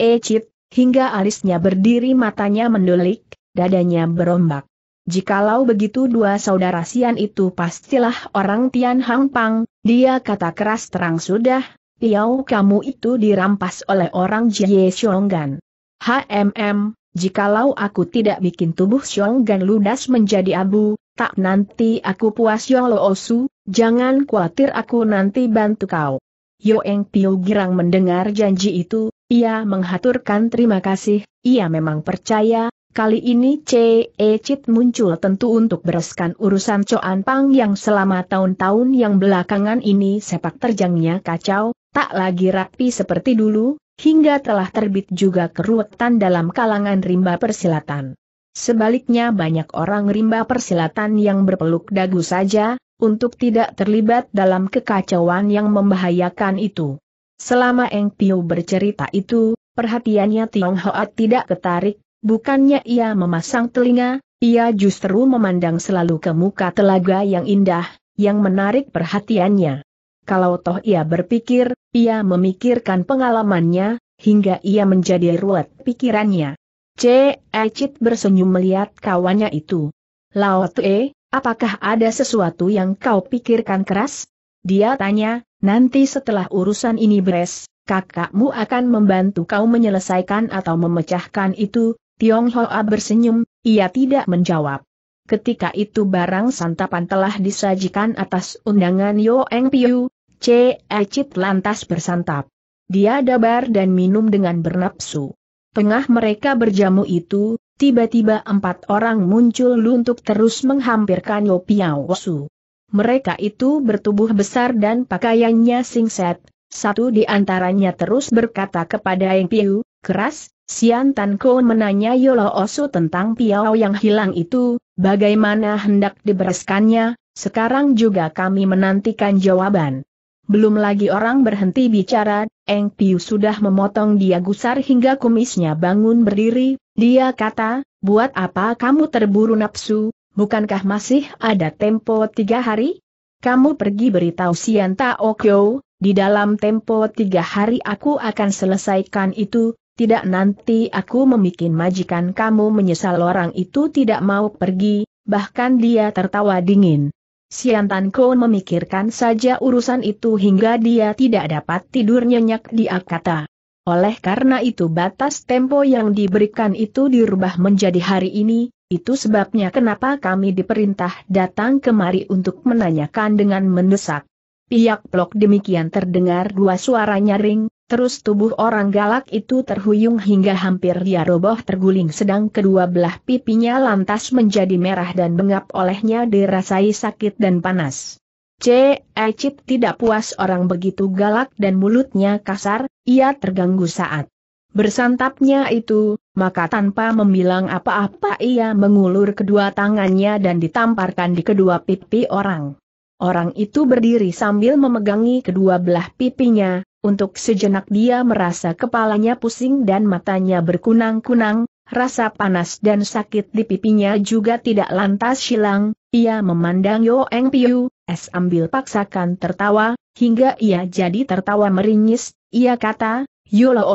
E Chit, hingga alisnya berdiri matanya mendulik, dadanya berombak. Jikalau begitu dua saudara Sian itu pastilah orang Tian Hang Pang, dia kata keras terang sudah, Piau kamu itu dirampas oleh orang Jie Xionggan. HMM, jikalau aku tidak bikin tubuh Xionggan ludas menjadi abu, tak nanti aku puas Yolo Osu, jangan khawatir aku nanti bantu kau. Yoeng Piu girang mendengar janji itu, ia menghaturkan terima kasih, ia memang percaya, Kali ini C.E. Cit muncul tentu untuk bereskan urusan Coan Pang yang selama tahun-tahun yang belakangan ini sepak terjangnya kacau, tak lagi rapi seperti dulu, hingga telah terbit juga keruwetan dalam kalangan rimba persilatan. Sebaliknya banyak orang rimba persilatan yang berpeluk dagu saja, untuk tidak terlibat dalam kekacauan yang membahayakan itu. Selama Eng Piu bercerita itu, perhatiannya Tionghoa tidak ketarik, Bukannya ia memasang telinga, ia justru memandang selalu ke muka telaga yang indah, yang menarik perhatiannya. Kalau toh ia berpikir, ia memikirkan pengalamannya, hingga ia menjadi ruwet pikirannya. C. Ecit bersenyum melihat kawannya itu. Lao Tue, apakah ada sesuatu yang kau pikirkan keras? Dia tanya, nanti setelah urusan ini beres, kakakmu akan membantu kau menyelesaikan atau memecahkan itu, Tiong Hoa bersenyum, ia tidak menjawab. Ketika itu barang santapan telah disajikan atas undangan Yo Eng Piu, C. Ecit lantas bersantap. Dia dabar dan minum dengan bernapsu. Tengah mereka berjamu itu, tiba-tiba empat orang muncul untuk terus menghampirkan Yo Piao Su. Mereka itu bertubuh besar dan pakaiannya singset, satu di antaranya terus berkata kepada Eng Piu, keras, Sian Tan Ko menanya Yolo Osu tentang Piao yang hilang itu, bagaimana hendak dibereskannya, sekarang juga kami menantikan jawaban. Belum lagi orang berhenti bicara, Eng Piu sudah memotong dia gusar hingga kumisnya bangun berdiri, dia kata, buat apa kamu terburu nafsu, bukankah masih ada tempo tiga hari? Kamu pergi beritahu Sian Taokyo, di dalam tempo tiga hari aku akan selesaikan itu, tidak nanti aku memikin majikan kamu menyesal orang itu tidak mau pergi, bahkan dia tertawa dingin. Siantan Ko memikirkan saja urusan itu hingga dia tidak dapat tidur nyenyak di Akata. Oleh karena itu batas tempo yang diberikan itu dirubah menjadi hari ini, itu sebabnya kenapa kami diperintah datang kemari untuk menanyakan dengan mendesak. Pihak Blok demikian terdengar dua suara nyaring, Terus tubuh orang galak itu terhuyung hingga hampir dia roboh terguling sedang kedua belah pipinya lantas menjadi merah dan bengap olehnya dirasai sakit dan panas. C. Cip tidak puas orang begitu galak dan mulutnya kasar, ia terganggu saat bersantapnya itu, maka tanpa membilang apa-apa ia mengulur kedua tangannya dan ditamparkan di kedua pipi orang. Orang itu berdiri sambil memegangi kedua belah pipinya, untuk sejenak dia merasa kepalanya pusing dan matanya berkunang-kunang, rasa panas dan sakit di pipinya juga tidak lantas hilang, ia memandang Yoeng Eng Piu, es ambil paksakan tertawa, hingga ia jadi tertawa meringis, ia kata, Yo Lo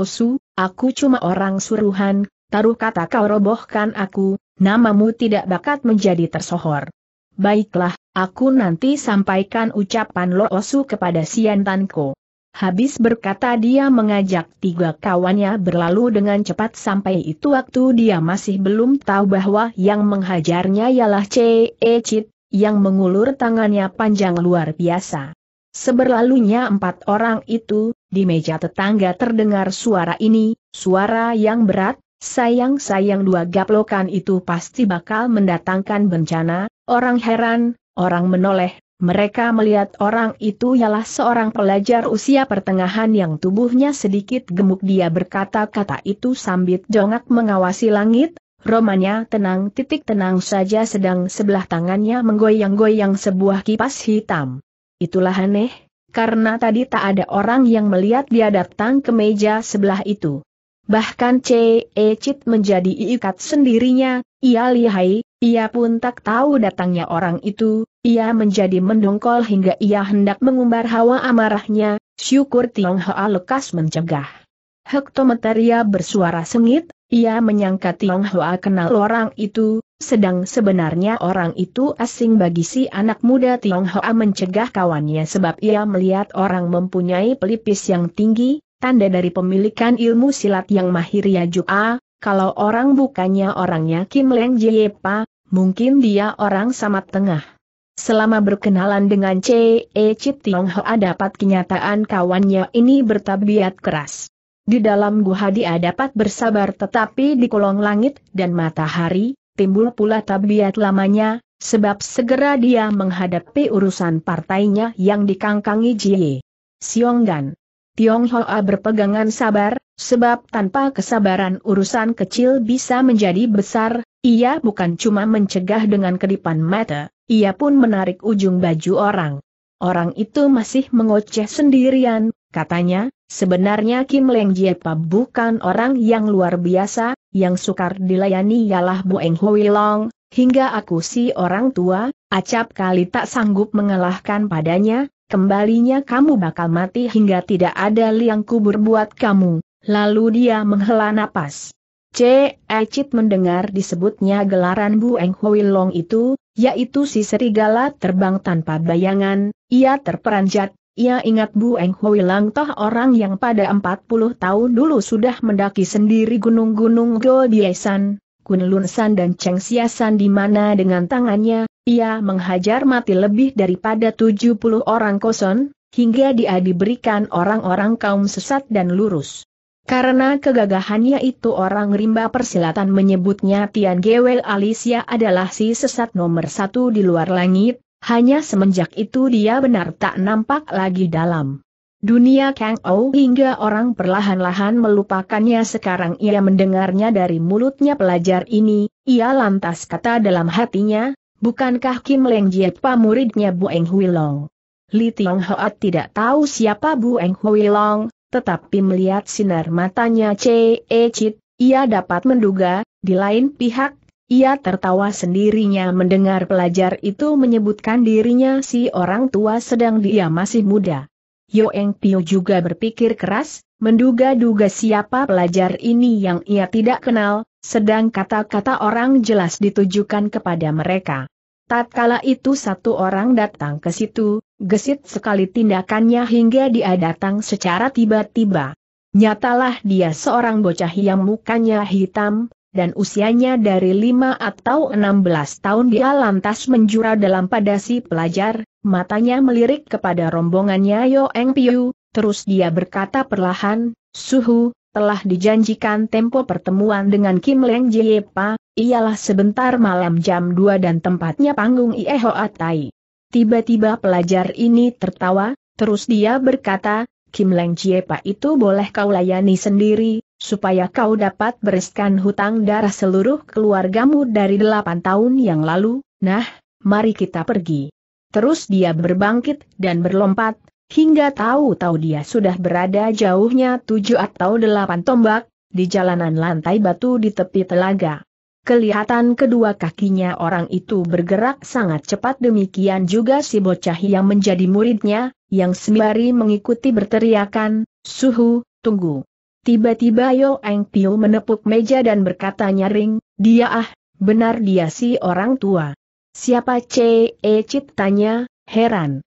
aku cuma orang suruhan, taruh kata kau robohkan aku, namamu tidak bakat menjadi tersohor. Baiklah, aku nanti sampaikan ucapan Lo Osu kepada Sian Tanko. Habis berkata dia mengajak tiga kawannya berlalu dengan cepat sampai itu waktu dia masih belum tahu bahwa yang menghajarnya ialah E. Chit yang mengulur tangannya panjang luar biasa. Seberlalunya empat orang itu, di meja tetangga terdengar suara ini, suara yang berat, sayang-sayang dua gaplokan itu pasti bakal mendatangkan bencana, orang heran, orang menoleh, mereka melihat orang itu ialah seorang pelajar usia pertengahan yang tubuhnya sedikit gemuk dia berkata-kata itu sambil jongak mengawasi langit, romanya tenang titik tenang saja sedang sebelah tangannya menggoyang-goyang sebuah kipas hitam. Itulah aneh, karena tadi tak ada orang yang melihat dia datang ke meja sebelah itu. Bahkan C. E. Chit menjadi ikat sendirinya, ia lihai, ia pun tak tahu datangnya orang itu, ia menjadi mendongkol hingga ia hendak mengumbar hawa amarahnya, syukur Tiong Hoa lekas mencegah. Hektometeria bersuara sengit, ia menyangka Tiong Hoa kenal orang itu, sedang sebenarnya orang itu asing bagi si anak muda Tiong Hoa mencegah kawannya sebab ia melihat orang mempunyai pelipis yang tinggi, tanda dari pemilikan ilmu silat yang mahir ya Jua, ah, kalau orang bukannya orangnya Kim Leng Jepa, mungkin dia orang sama tengah. Selama berkenalan dengan C.E. Chit Tiong Hoa ah, dapat kenyataan kawannya ini bertabiat keras. Di dalam guha dia dapat bersabar tetapi di kolong langit dan matahari, timbul pula tabiat lamanya, sebab segera dia menghadapi urusan partainya yang dikangkangi Jie. Gan. Tiong Hoa berpegangan sabar, sebab tanpa kesabaran urusan kecil bisa menjadi besar, ia bukan cuma mencegah dengan kedipan mata, ia pun menarik ujung baju orang. Orang itu masih mengoceh sendirian, katanya, sebenarnya Kim Leng Jiepa bukan orang yang luar biasa, yang sukar dilayani ialah Bu Eng Hui Long, hingga aku si orang tua, acap kali tak sanggup mengalahkan padanya, kembalinya kamu bakal mati hingga tidak ada liang kubur buat kamu. Lalu dia menghela napas. C. Ecit mendengar disebutnya gelaran Bu Eng Hui Long itu, yaitu si serigala terbang tanpa bayangan, ia terperanjat, ia ingat Bu Eng Hui Lang toh orang yang pada 40 tahun dulu sudah mendaki sendiri gunung-gunung Go Kunlun San dan Cheng Siasan di mana dengan tangannya, ia menghajar mati lebih daripada 70 orang koson, hingga dia diberikan orang-orang kaum sesat dan lurus. Karena kegagahannya itu orang rimba persilatan menyebutnya Tian Gewel Alisia adalah si sesat nomor satu di luar langit, hanya semenjak itu dia benar tak nampak lagi dalam dunia Kang Ou hingga orang perlahan-lahan melupakannya sekarang ia mendengarnya dari mulutnya pelajar ini, ia lantas kata dalam hatinya, Bukankah Kim Leng Jiepa muridnya Bu Eng Huilong? Li Tiong Hoat tidak tahu siapa Bu Eng Hui Long, tetapi melihat sinar matanya E Chit, ia dapat menduga, di lain pihak, ia tertawa sendirinya mendengar pelajar itu menyebutkan dirinya si orang tua sedang dia masih muda. Yo Eng Pio juga berpikir keras, menduga-duga siapa pelajar ini yang ia tidak kenal, sedang kata-kata orang jelas ditujukan kepada mereka. Tatkala itu satu orang datang ke situ, gesit sekali tindakannya hingga dia datang secara tiba-tiba. Nyatalah dia seorang bocah yang mukanya hitam, dan usianya dari lima atau enam belas tahun dia lantas menjura dalam pada si pelajar, matanya melirik kepada rombongannya Yo Eng Piu, terus dia berkata perlahan, Suhu, telah dijanjikan tempo pertemuan dengan Kim Leng Jiepa, ialah sebentar malam jam 2 dan tempatnya panggung ieho atai. Tiba-tiba pelajar ini tertawa, terus dia berkata, Kim Leng Chiepa itu boleh kau layani sendiri, supaya kau dapat bereskan hutang darah seluruh keluargamu dari delapan tahun yang lalu, nah, mari kita pergi. Terus dia berbangkit dan berlompat, hingga tahu-tahu dia sudah berada jauhnya tujuh atau delapan tombak, di jalanan lantai batu di tepi telaga. Kelihatan kedua kakinya orang itu bergerak sangat cepat demikian juga si bocah yang menjadi muridnya, yang sembari mengikuti berteriakan, Suhu, tunggu. Tiba-tiba Yo Eng Piu menepuk meja dan berkata nyaring, dia ah, benar dia si orang tua. Siapa C.E. cit tanya, heran.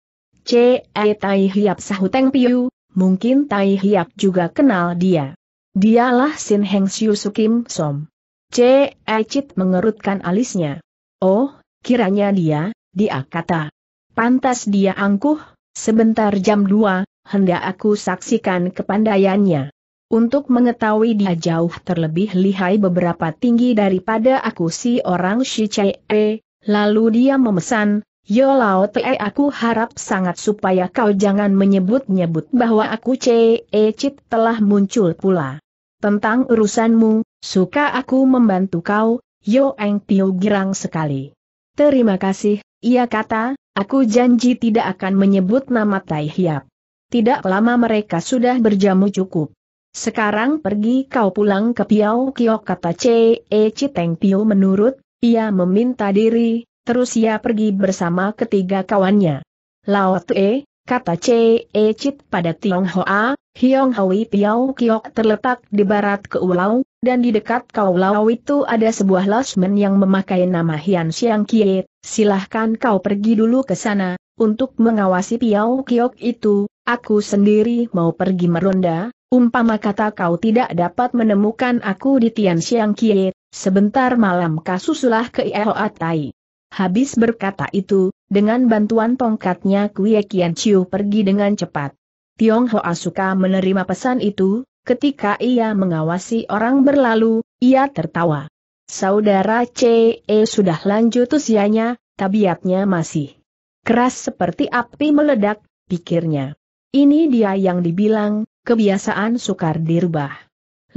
C.E. Tai Hiap sahut Eng Piu, mungkin Tai Hiap juga kenal dia. Dialah Sin Heng Siu Sukim Som. C. Ecit mengerutkan alisnya. Oh, kiranya dia, dia kata. Pantas dia angkuh, sebentar jam dua, hendak aku saksikan kepandaiannya. Untuk mengetahui dia jauh terlebih lihai beberapa tinggi daripada aku si orang si Shichee, lalu dia memesan, Yo Lao Te aku harap sangat supaya kau jangan menyebut-nyebut bahwa aku Ce Cit telah muncul pula. Tentang urusanmu, Suka aku membantu kau, Yo Eng Tio girang sekali. Terima kasih, ia kata, aku janji tidak akan menyebut nama Tai Hiap. Tidak lama mereka sudah berjamu cukup. Sekarang pergi kau pulang ke Piau Kio kata C.E. Citeng Tio menurut, ia meminta diri, terus ia pergi bersama ketiga kawannya. Lao Tue, kata C.E. Cit pada Tiong Hoa, Hiong Hui Piau Kio terletak di barat ke Ulau, dan di dekat kau lau itu ada sebuah losmen yang memakai nama Hian Xiang Kie, silahkan kau pergi dulu ke sana, untuk mengawasi Piao Kiok itu, aku sendiri mau pergi meronda, umpama kata kau tidak dapat menemukan aku di Tian Xiang Kie, sebentar malam kasusulah ke Ihoa Atai. Habis berkata itu, dengan bantuan tongkatnya Kuye Kian Chiu pergi dengan cepat. Tiong Hoa suka menerima pesan itu, Ketika ia mengawasi orang berlalu, ia tertawa. Saudara CE sudah lanjut usianya, tabiatnya masih keras seperti api meledak, pikirnya. Ini dia yang dibilang, kebiasaan sukar dirubah.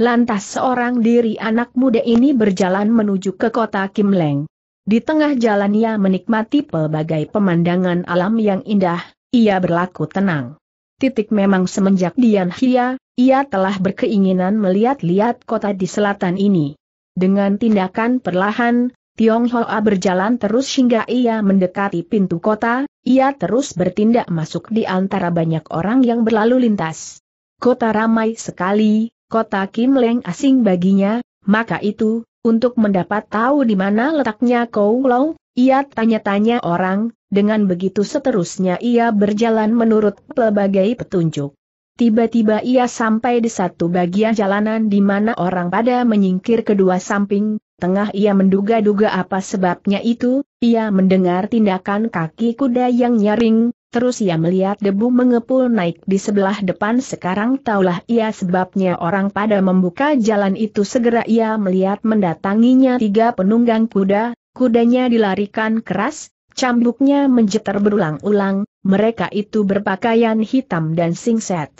Lantas seorang diri anak muda ini berjalan menuju ke kota Kim Leng. Di tengah jalan ia menikmati pelbagai pemandangan alam yang indah, ia berlaku tenang. Titik memang semenjak Dian Hia, ia telah berkeinginan melihat-lihat kota di selatan ini. Dengan tindakan perlahan, Hoa berjalan terus hingga ia mendekati pintu kota, ia terus bertindak masuk di antara banyak orang yang berlalu lintas. Kota ramai sekali, kota Kim Leng asing baginya, maka itu, untuk mendapat tahu di mana letaknya Kou Lau, ia tanya-tanya orang, dengan begitu seterusnya ia berjalan menurut pelbagai petunjuk. Tiba-tiba ia sampai di satu bagian jalanan di mana orang pada menyingkir kedua samping, tengah ia menduga-duga apa sebabnya itu, ia mendengar tindakan kaki kuda yang nyaring, Terus ia melihat debu mengepul naik di sebelah depan sekarang taulah ia sebabnya orang pada membuka jalan itu segera ia melihat mendatanginya tiga penunggang kuda, kudanya dilarikan keras, Cambuknya menjeter berulang-ulang, mereka itu berpakaian hitam dan singset.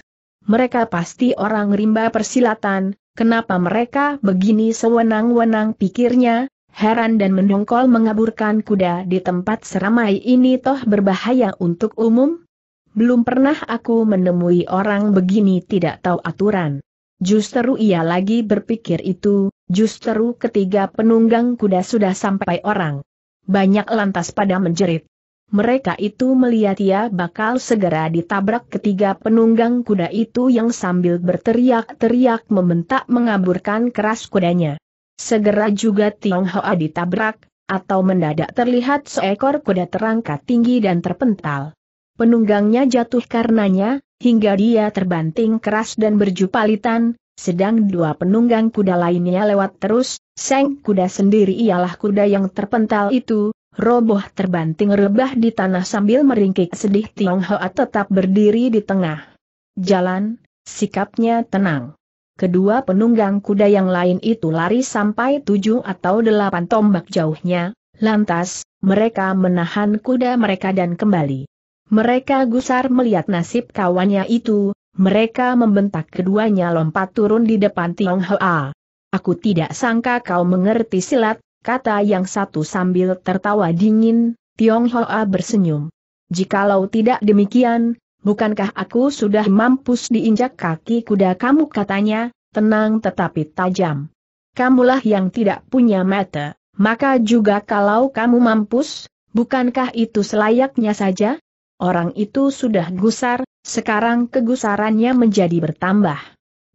Mereka pasti orang rimba persilatan, kenapa mereka begini sewenang-wenang pikirnya, heran dan mendongkol mengaburkan kuda di tempat seramai ini toh berbahaya untuk umum? Belum pernah aku menemui orang begini tidak tahu aturan. Justru ia lagi berpikir itu, justru ketiga penunggang kuda sudah sampai orang. Banyak lantas pada menjerit. Mereka itu melihat ia bakal segera ditabrak ketiga penunggang kuda itu yang sambil berteriak-teriak membentak mengaburkan keras kudanya. Segera juga Tiong Hoa ditabrak, atau mendadak terlihat seekor kuda terangkat tinggi dan terpental. Penunggangnya jatuh karenanya, hingga dia terbanting keras dan berjupalitan, sedang dua penunggang kuda lainnya lewat terus, Seng kuda sendiri ialah kuda yang terpental itu, roboh terbanting rebah di tanah sambil meringkik sedih Tiong Hoa tetap berdiri di tengah jalan, sikapnya tenang. Kedua penunggang kuda yang lain itu lari sampai tujuh atau delapan tombak jauhnya, lantas, mereka menahan kuda mereka dan kembali. Mereka gusar melihat nasib kawannya itu, mereka membentak keduanya lompat turun di depan Tiong Hoa. Aku tidak sangka kau mengerti silat, kata yang satu sambil tertawa dingin, Hoa bersenyum. Jikalau tidak demikian, bukankah aku sudah mampus diinjak kaki kuda kamu katanya, tenang tetapi tajam. Kamulah yang tidak punya mata, maka juga kalau kamu mampus, bukankah itu selayaknya saja? Orang itu sudah gusar, sekarang kegusarannya menjadi bertambah.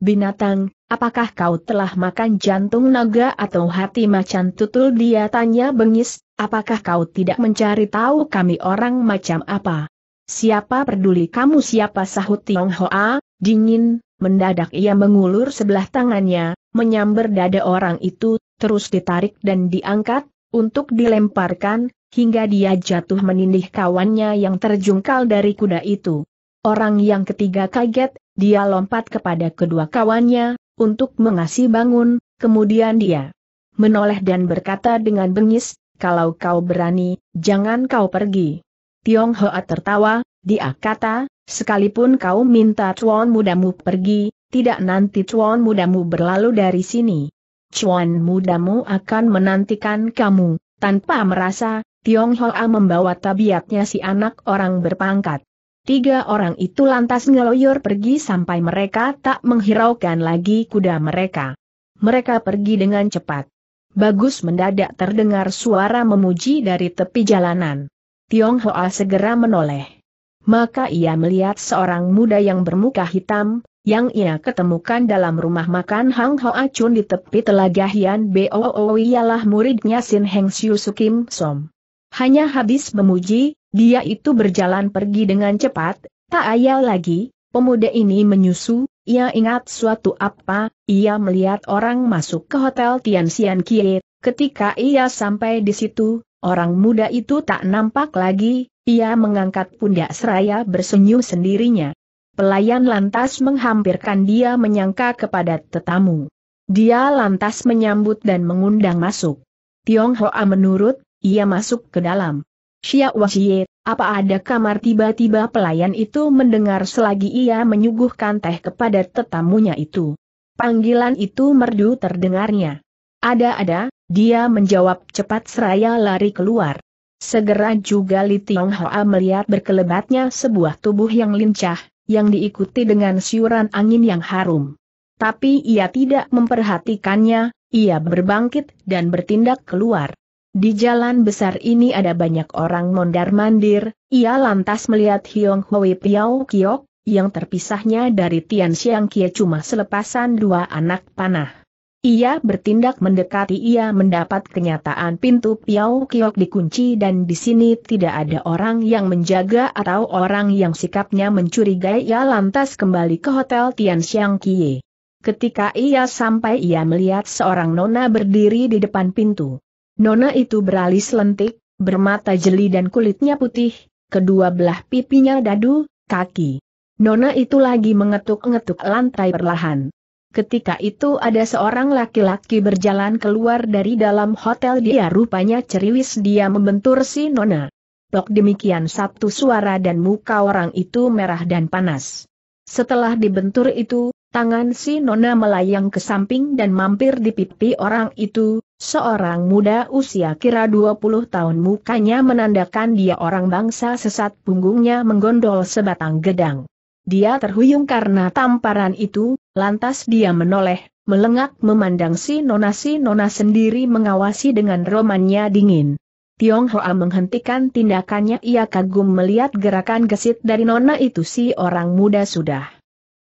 Binatang, Apakah kau telah makan jantung naga atau hati macan tutul dia tanya bengis, apakah kau tidak mencari tahu kami orang macam apa? Siapa peduli kamu siapa sahut Tiong Hoa, dingin, mendadak ia mengulur sebelah tangannya, menyambar dada orang itu, terus ditarik dan diangkat, untuk dilemparkan, hingga dia jatuh menindih kawannya yang terjungkal dari kuda itu. Orang yang ketiga kaget, dia lompat kepada kedua kawannya, untuk mengasih bangun, kemudian dia menoleh dan berkata dengan bengis, kalau kau berani, jangan kau pergi. Tiong Hoa tertawa, dia kata, sekalipun kau minta cuan mudamu pergi, tidak nanti cuan mudamu berlalu dari sini. Cuan mudamu akan menantikan kamu, tanpa merasa, Tiong Hoa membawa tabiatnya si anak orang berpangkat. Tiga orang itu lantas ngeloyor pergi sampai mereka tak menghiraukan lagi kuda mereka. Mereka pergi dengan cepat. Bagus mendadak terdengar suara memuji dari tepi jalanan. Tiong Hoa segera menoleh. Maka ia melihat seorang muda yang bermuka hitam, yang ia ketemukan dalam rumah makan Hang Hoa Chun di tepi telaga Hian Boo ialah muridnya Sin Heng Siu Sukim Som. Hanya habis memuji, dia itu berjalan pergi dengan cepat, tak ayal lagi, pemuda ini menyusu, ia ingat suatu apa, ia melihat orang masuk ke hotel Tian Xian Kie, ketika ia sampai di situ, orang muda itu tak nampak lagi, ia mengangkat pundak seraya bersenyum sendirinya. Pelayan lantas menghampirkan dia menyangka kepada tetamu. Dia lantas menyambut dan mengundang masuk. Tiong Hoa menurut, ia masuk ke dalam. Xia Wajie, apa ada kamar tiba-tiba pelayan itu mendengar selagi ia menyuguhkan teh kepada tetamunya itu. Panggilan itu merdu terdengarnya. Ada-ada, dia menjawab cepat seraya lari keluar. Segera juga Li Tiong Hoa melihat berkelebatnya sebuah tubuh yang lincah, yang diikuti dengan siuran angin yang harum. Tapi ia tidak memperhatikannya, ia berbangkit dan bertindak keluar. Di jalan besar ini ada banyak orang mondar-mandir, ia lantas melihat Hiong Hui Piao Kiok, yang terpisahnya dari Tian Xiang Kie cuma selepasan dua anak panah. Ia bertindak mendekati ia mendapat kenyataan pintu Piao Kiok dikunci dan di sini tidak ada orang yang menjaga atau orang yang sikapnya mencurigai ia lantas kembali ke hotel Tian Xiang Kie. Ketika ia sampai ia melihat seorang nona berdiri di depan pintu. Nona itu beralis lentik, bermata jeli dan kulitnya putih, kedua belah pipinya dadu, kaki. Nona itu lagi mengetuk-ngetuk lantai perlahan. Ketika itu ada seorang laki-laki berjalan keluar dari dalam hotel dia rupanya ceriwis dia membentur si Nona. Tok demikian satu suara dan muka orang itu merah dan panas. Setelah dibentur itu, Tangan si Nona melayang ke samping dan mampir di pipi orang itu, seorang muda usia kira 20 tahun mukanya menandakan dia orang bangsa sesat punggungnya menggondol sebatang gedang. Dia terhuyung karena tamparan itu, lantas dia menoleh, melengak memandang si Nona si Nona sendiri mengawasi dengan romannya dingin. Tiong Hoa menghentikan tindakannya ia kagum melihat gerakan gesit dari Nona itu si orang muda sudah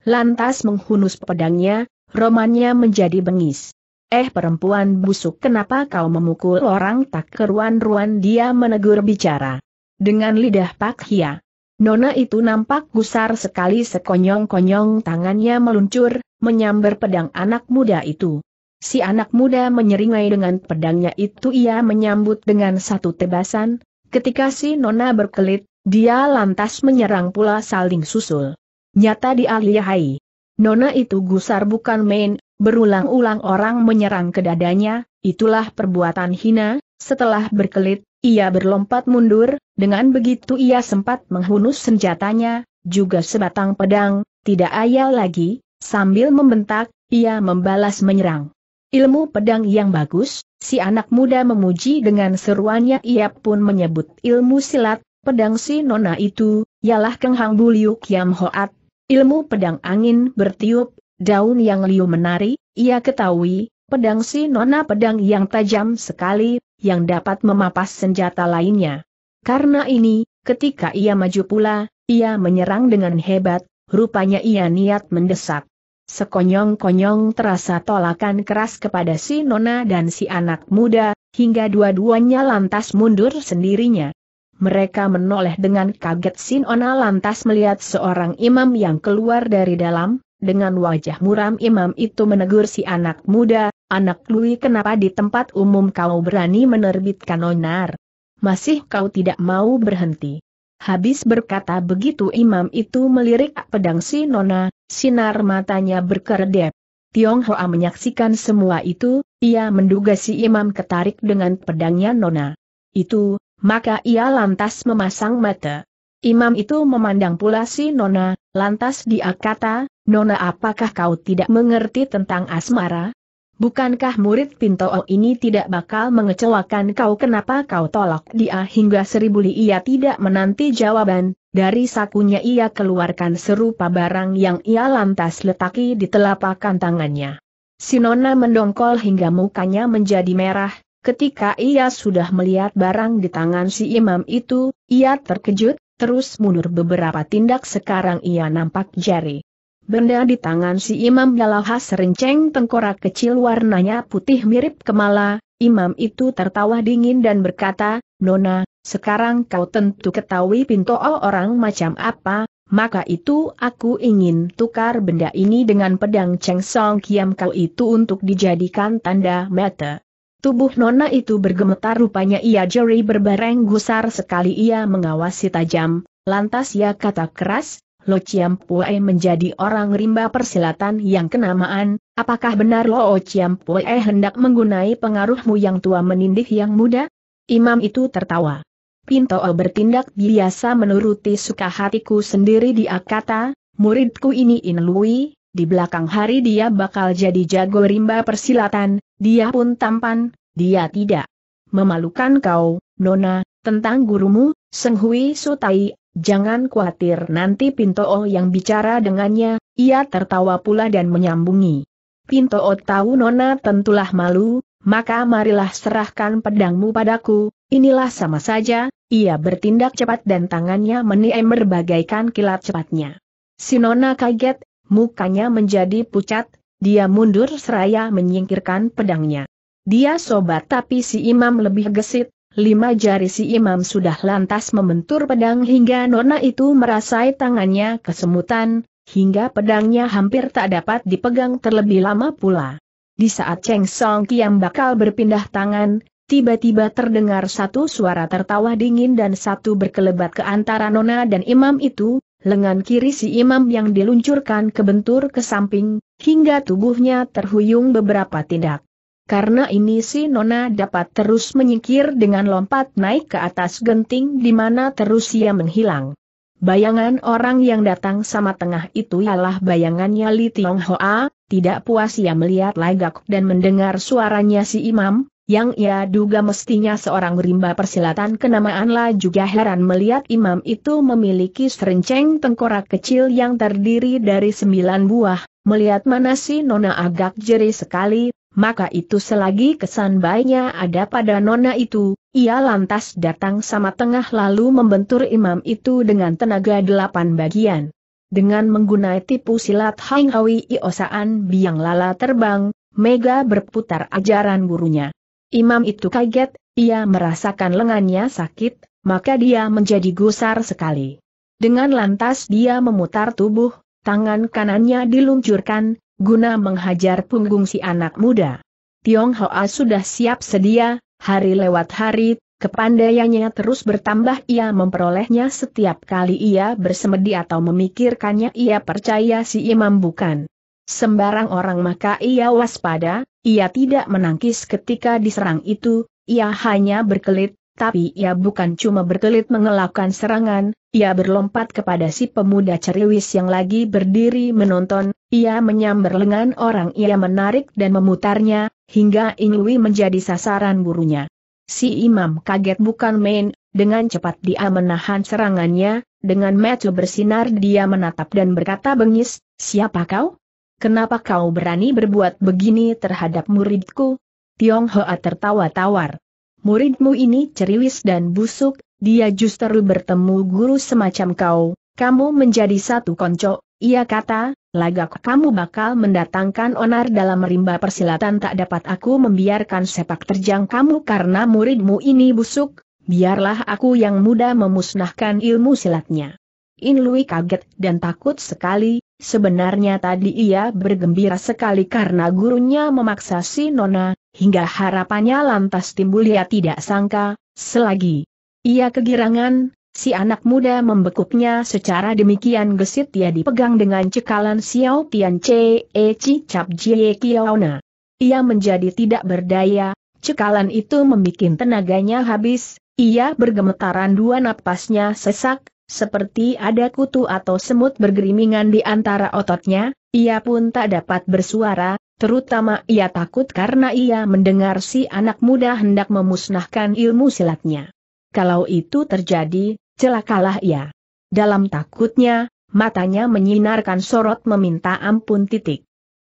Lantas menghunus pedangnya, romannya menjadi bengis. Eh perempuan busuk kenapa kau memukul orang tak keruan-ruan dia menegur bicara. Dengan lidah Pak Hia. Nona itu nampak gusar sekali sekonyong-konyong tangannya meluncur, menyambar pedang anak muda itu. Si anak muda menyeringai dengan pedangnya itu ia menyambut dengan satu tebasan, ketika si Nona berkelit, dia lantas menyerang pula saling susul. Nyata di Aliyahai. Nona itu gusar bukan main, berulang-ulang orang menyerang ke dadanya, itulah perbuatan hina, setelah berkelit, ia berlompat mundur, dengan begitu ia sempat menghunus senjatanya, juga sebatang pedang, tidak ayal lagi, sambil membentak, ia membalas menyerang. Ilmu pedang yang bagus, si anak muda memuji dengan seruannya ia pun menyebut ilmu silat, pedang si nona itu, ialah kenghang Buliuk Buliu Hoat, Ilmu pedang angin bertiup, daun yang liu menari, ia ketahui, pedang si nona pedang yang tajam sekali, yang dapat memapas senjata lainnya. Karena ini, ketika ia maju pula, ia menyerang dengan hebat, rupanya ia niat mendesak. Sekonyong-konyong terasa tolakan keras kepada si nona dan si anak muda, hingga dua-duanya lantas mundur sendirinya mereka menoleh dengan kaget Sinona lantas melihat seorang imam yang keluar dari dalam, dengan wajah muram imam itu menegur si anak muda, anak Lui kenapa di tempat umum kau berani menerbitkan onar? Masih kau tidak mau berhenti? Habis berkata begitu imam itu melirik pedang si Nona, sinar matanya berkeredep. Tiong Hoa menyaksikan semua itu, ia menduga si imam ketarik dengan pedangnya Nona. Itu, maka ia lantas memasang mata. Imam itu memandang pula si Nona, lantas dia kata, Nona apakah kau tidak mengerti tentang asmara? Bukankah murid Pintoo ini tidak bakal mengecewakan kau kenapa kau tolak dia hingga seribu li ia tidak menanti jawaban, dari sakunya ia keluarkan serupa barang yang ia lantas letaki di telapak tangannya. Sinona mendongkol hingga mukanya menjadi merah, Ketika ia sudah melihat barang di tangan si imam itu, ia terkejut, terus mundur beberapa tindak sekarang ia nampak jari. Benda di tangan si imam adalah khas renceng tengkorak kecil warnanya putih mirip kemala, imam itu tertawa dingin dan berkata, Nona, sekarang kau tentu ketahui pintu orang macam apa, maka itu aku ingin tukar benda ini dengan pedang Cheng Song Kiam kau itu untuk dijadikan tanda mata. Tubuh nona itu bergemetar rupanya ia jeri berbareng gusar sekali ia mengawasi tajam, lantas ia kata keras, Lo Chiam Pue menjadi orang rimba persilatan yang kenamaan, apakah benar Lo Chiam Pue hendak menggunai pengaruhmu yang tua menindih yang muda? Imam itu tertawa. Pinto bertindak biasa menuruti suka hatiku sendiri dia kata, muridku ini inlui, di belakang hari dia bakal jadi jago rimba persilatan, dia pun tampan, dia tidak memalukan kau, Nona, tentang gurumu, Seng Hui Sutai, jangan khawatir nanti Pintoo oh yang bicara dengannya, ia tertawa pula dan menyambungi. Pintoo oh tahu Nona tentulah malu, maka marilah serahkan pedangmu padaku, inilah sama saja, ia bertindak cepat dan tangannya meniem berbagaikan kilat cepatnya. Si Nona kaget, mukanya menjadi pucat, dia mundur seraya menyingkirkan pedangnya. Dia sobat tapi si imam lebih gesit, lima jari si imam sudah lantas membentur pedang hingga nona itu merasai tangannya kesemutan, hingga pedangnya hampir tak dapat dipegang terlebih lama pula. Di saat Cheng Song Kiam bakal berpindah tangan, tiba-tiba terdengar satu suara tertawa dingin dan satu berkelebat ke antara Nona dan Imam itu, lengan kiri si Imam yang diluncurkan kebentur ke samping, hingga tubuhnya terhuyung beberapa tindak. Karena ini si Nona dapat terus menyingkir dengan lompat naik ke atas genting di mana terus ia menghilang. Bayangan orang yang datang sama tengah itu ialah bayangannya Li Tiong Hoa, tidak puas ia melihat lagak dan mendengar suaranya si imam, yang ia duga mestinya seorang rimba persilatan kenamaan lah juga heran melihat imam itu memiliki serenceng tengkorak kecil yang terdiri dari sembilan buah, Melihat mana si Nona agak jeri sekali, maka itu selagi kesan baiknya ada pada Nona itu, ia lantas datang sama tengah lalu membentur imam itu dengan tenaga delapan bagian. Dengan menggunai tipu silat Hang Hawi Iosaan biang lala terbang, Mega berputar ajaran gurunya. Imam itu kaget, ia merasakan lengannya sakit, maka dia menjadi gusar sekali. Dengan lantas dia memutar tubuh, Tangan kanannya diluncurkan, guna menghajar punggung si anak muda. Tiong Hoa sudah siap sedia, hari lewat hari, kepandaiannya terus bertambah ia memperolehnya setiap kali ia bersemedi atau memikirkannya ia percaya si imam bukan. Sembarang orang maka ia waspada, ia tidak menangkis ketika diserang itu, ia hanya berkelit, tapi ia bukan cuma berkelit mengelakkan serangan, ia berlompat kepada si pemuda ceriwis yang lagi berdiri menonton, ia menyambar lengan orang ia menarik dan memutarnya, hingga Inui menjadi sasaran burunya. Si imam kaget bukan main, dengan cepat dia menahan serangannya, dengan mata bersinar dia menatap dan berkata bengis, siapa kau? Kenapa kau berani berbuat begini terhadap muridku? Tiong Hoa tertawa tawar muridmu ini ceriwis dan busuk, dia justru bertemu guru semacam kau, kamu menjadi satu konco, ia kata, lagak kamu bakal mendatangkan onar dalam rimba persilatan tak dapat aku membiarkan sepak terjang kamu karena muridmu ini busuk, biarlah aku yang muda memusnahkan ilmu silatnya. In Lui kaget dan takut sekali, sebenarnya tadi ia bergembira sekali karena gurunya memaksa si Nona, hingga harapannya lantas timbul ia tidak sangka, selagi ia kegirangan, si anak muda membekuknya secara demikian gesit ia dipegang dengan cekalan Xiao Tian Che E Chi Cap Jie Na. Ia menjadi tidak berdaya, cekalan itu membuat tenaganya habis, ia bergemetaran dua napasnya sesak, seperti ada kutu atau semut bergerimingan di antara ototnya, ia pun tak dapat bersuara, Terutama ia takut karena ia mendengar si anak muda hendak memusnahkan ilmu silatnya. Kalau itu terjadi, celakalah ia. Dalam takutnya, matanya menyinarkan sorot meminta ampun titik.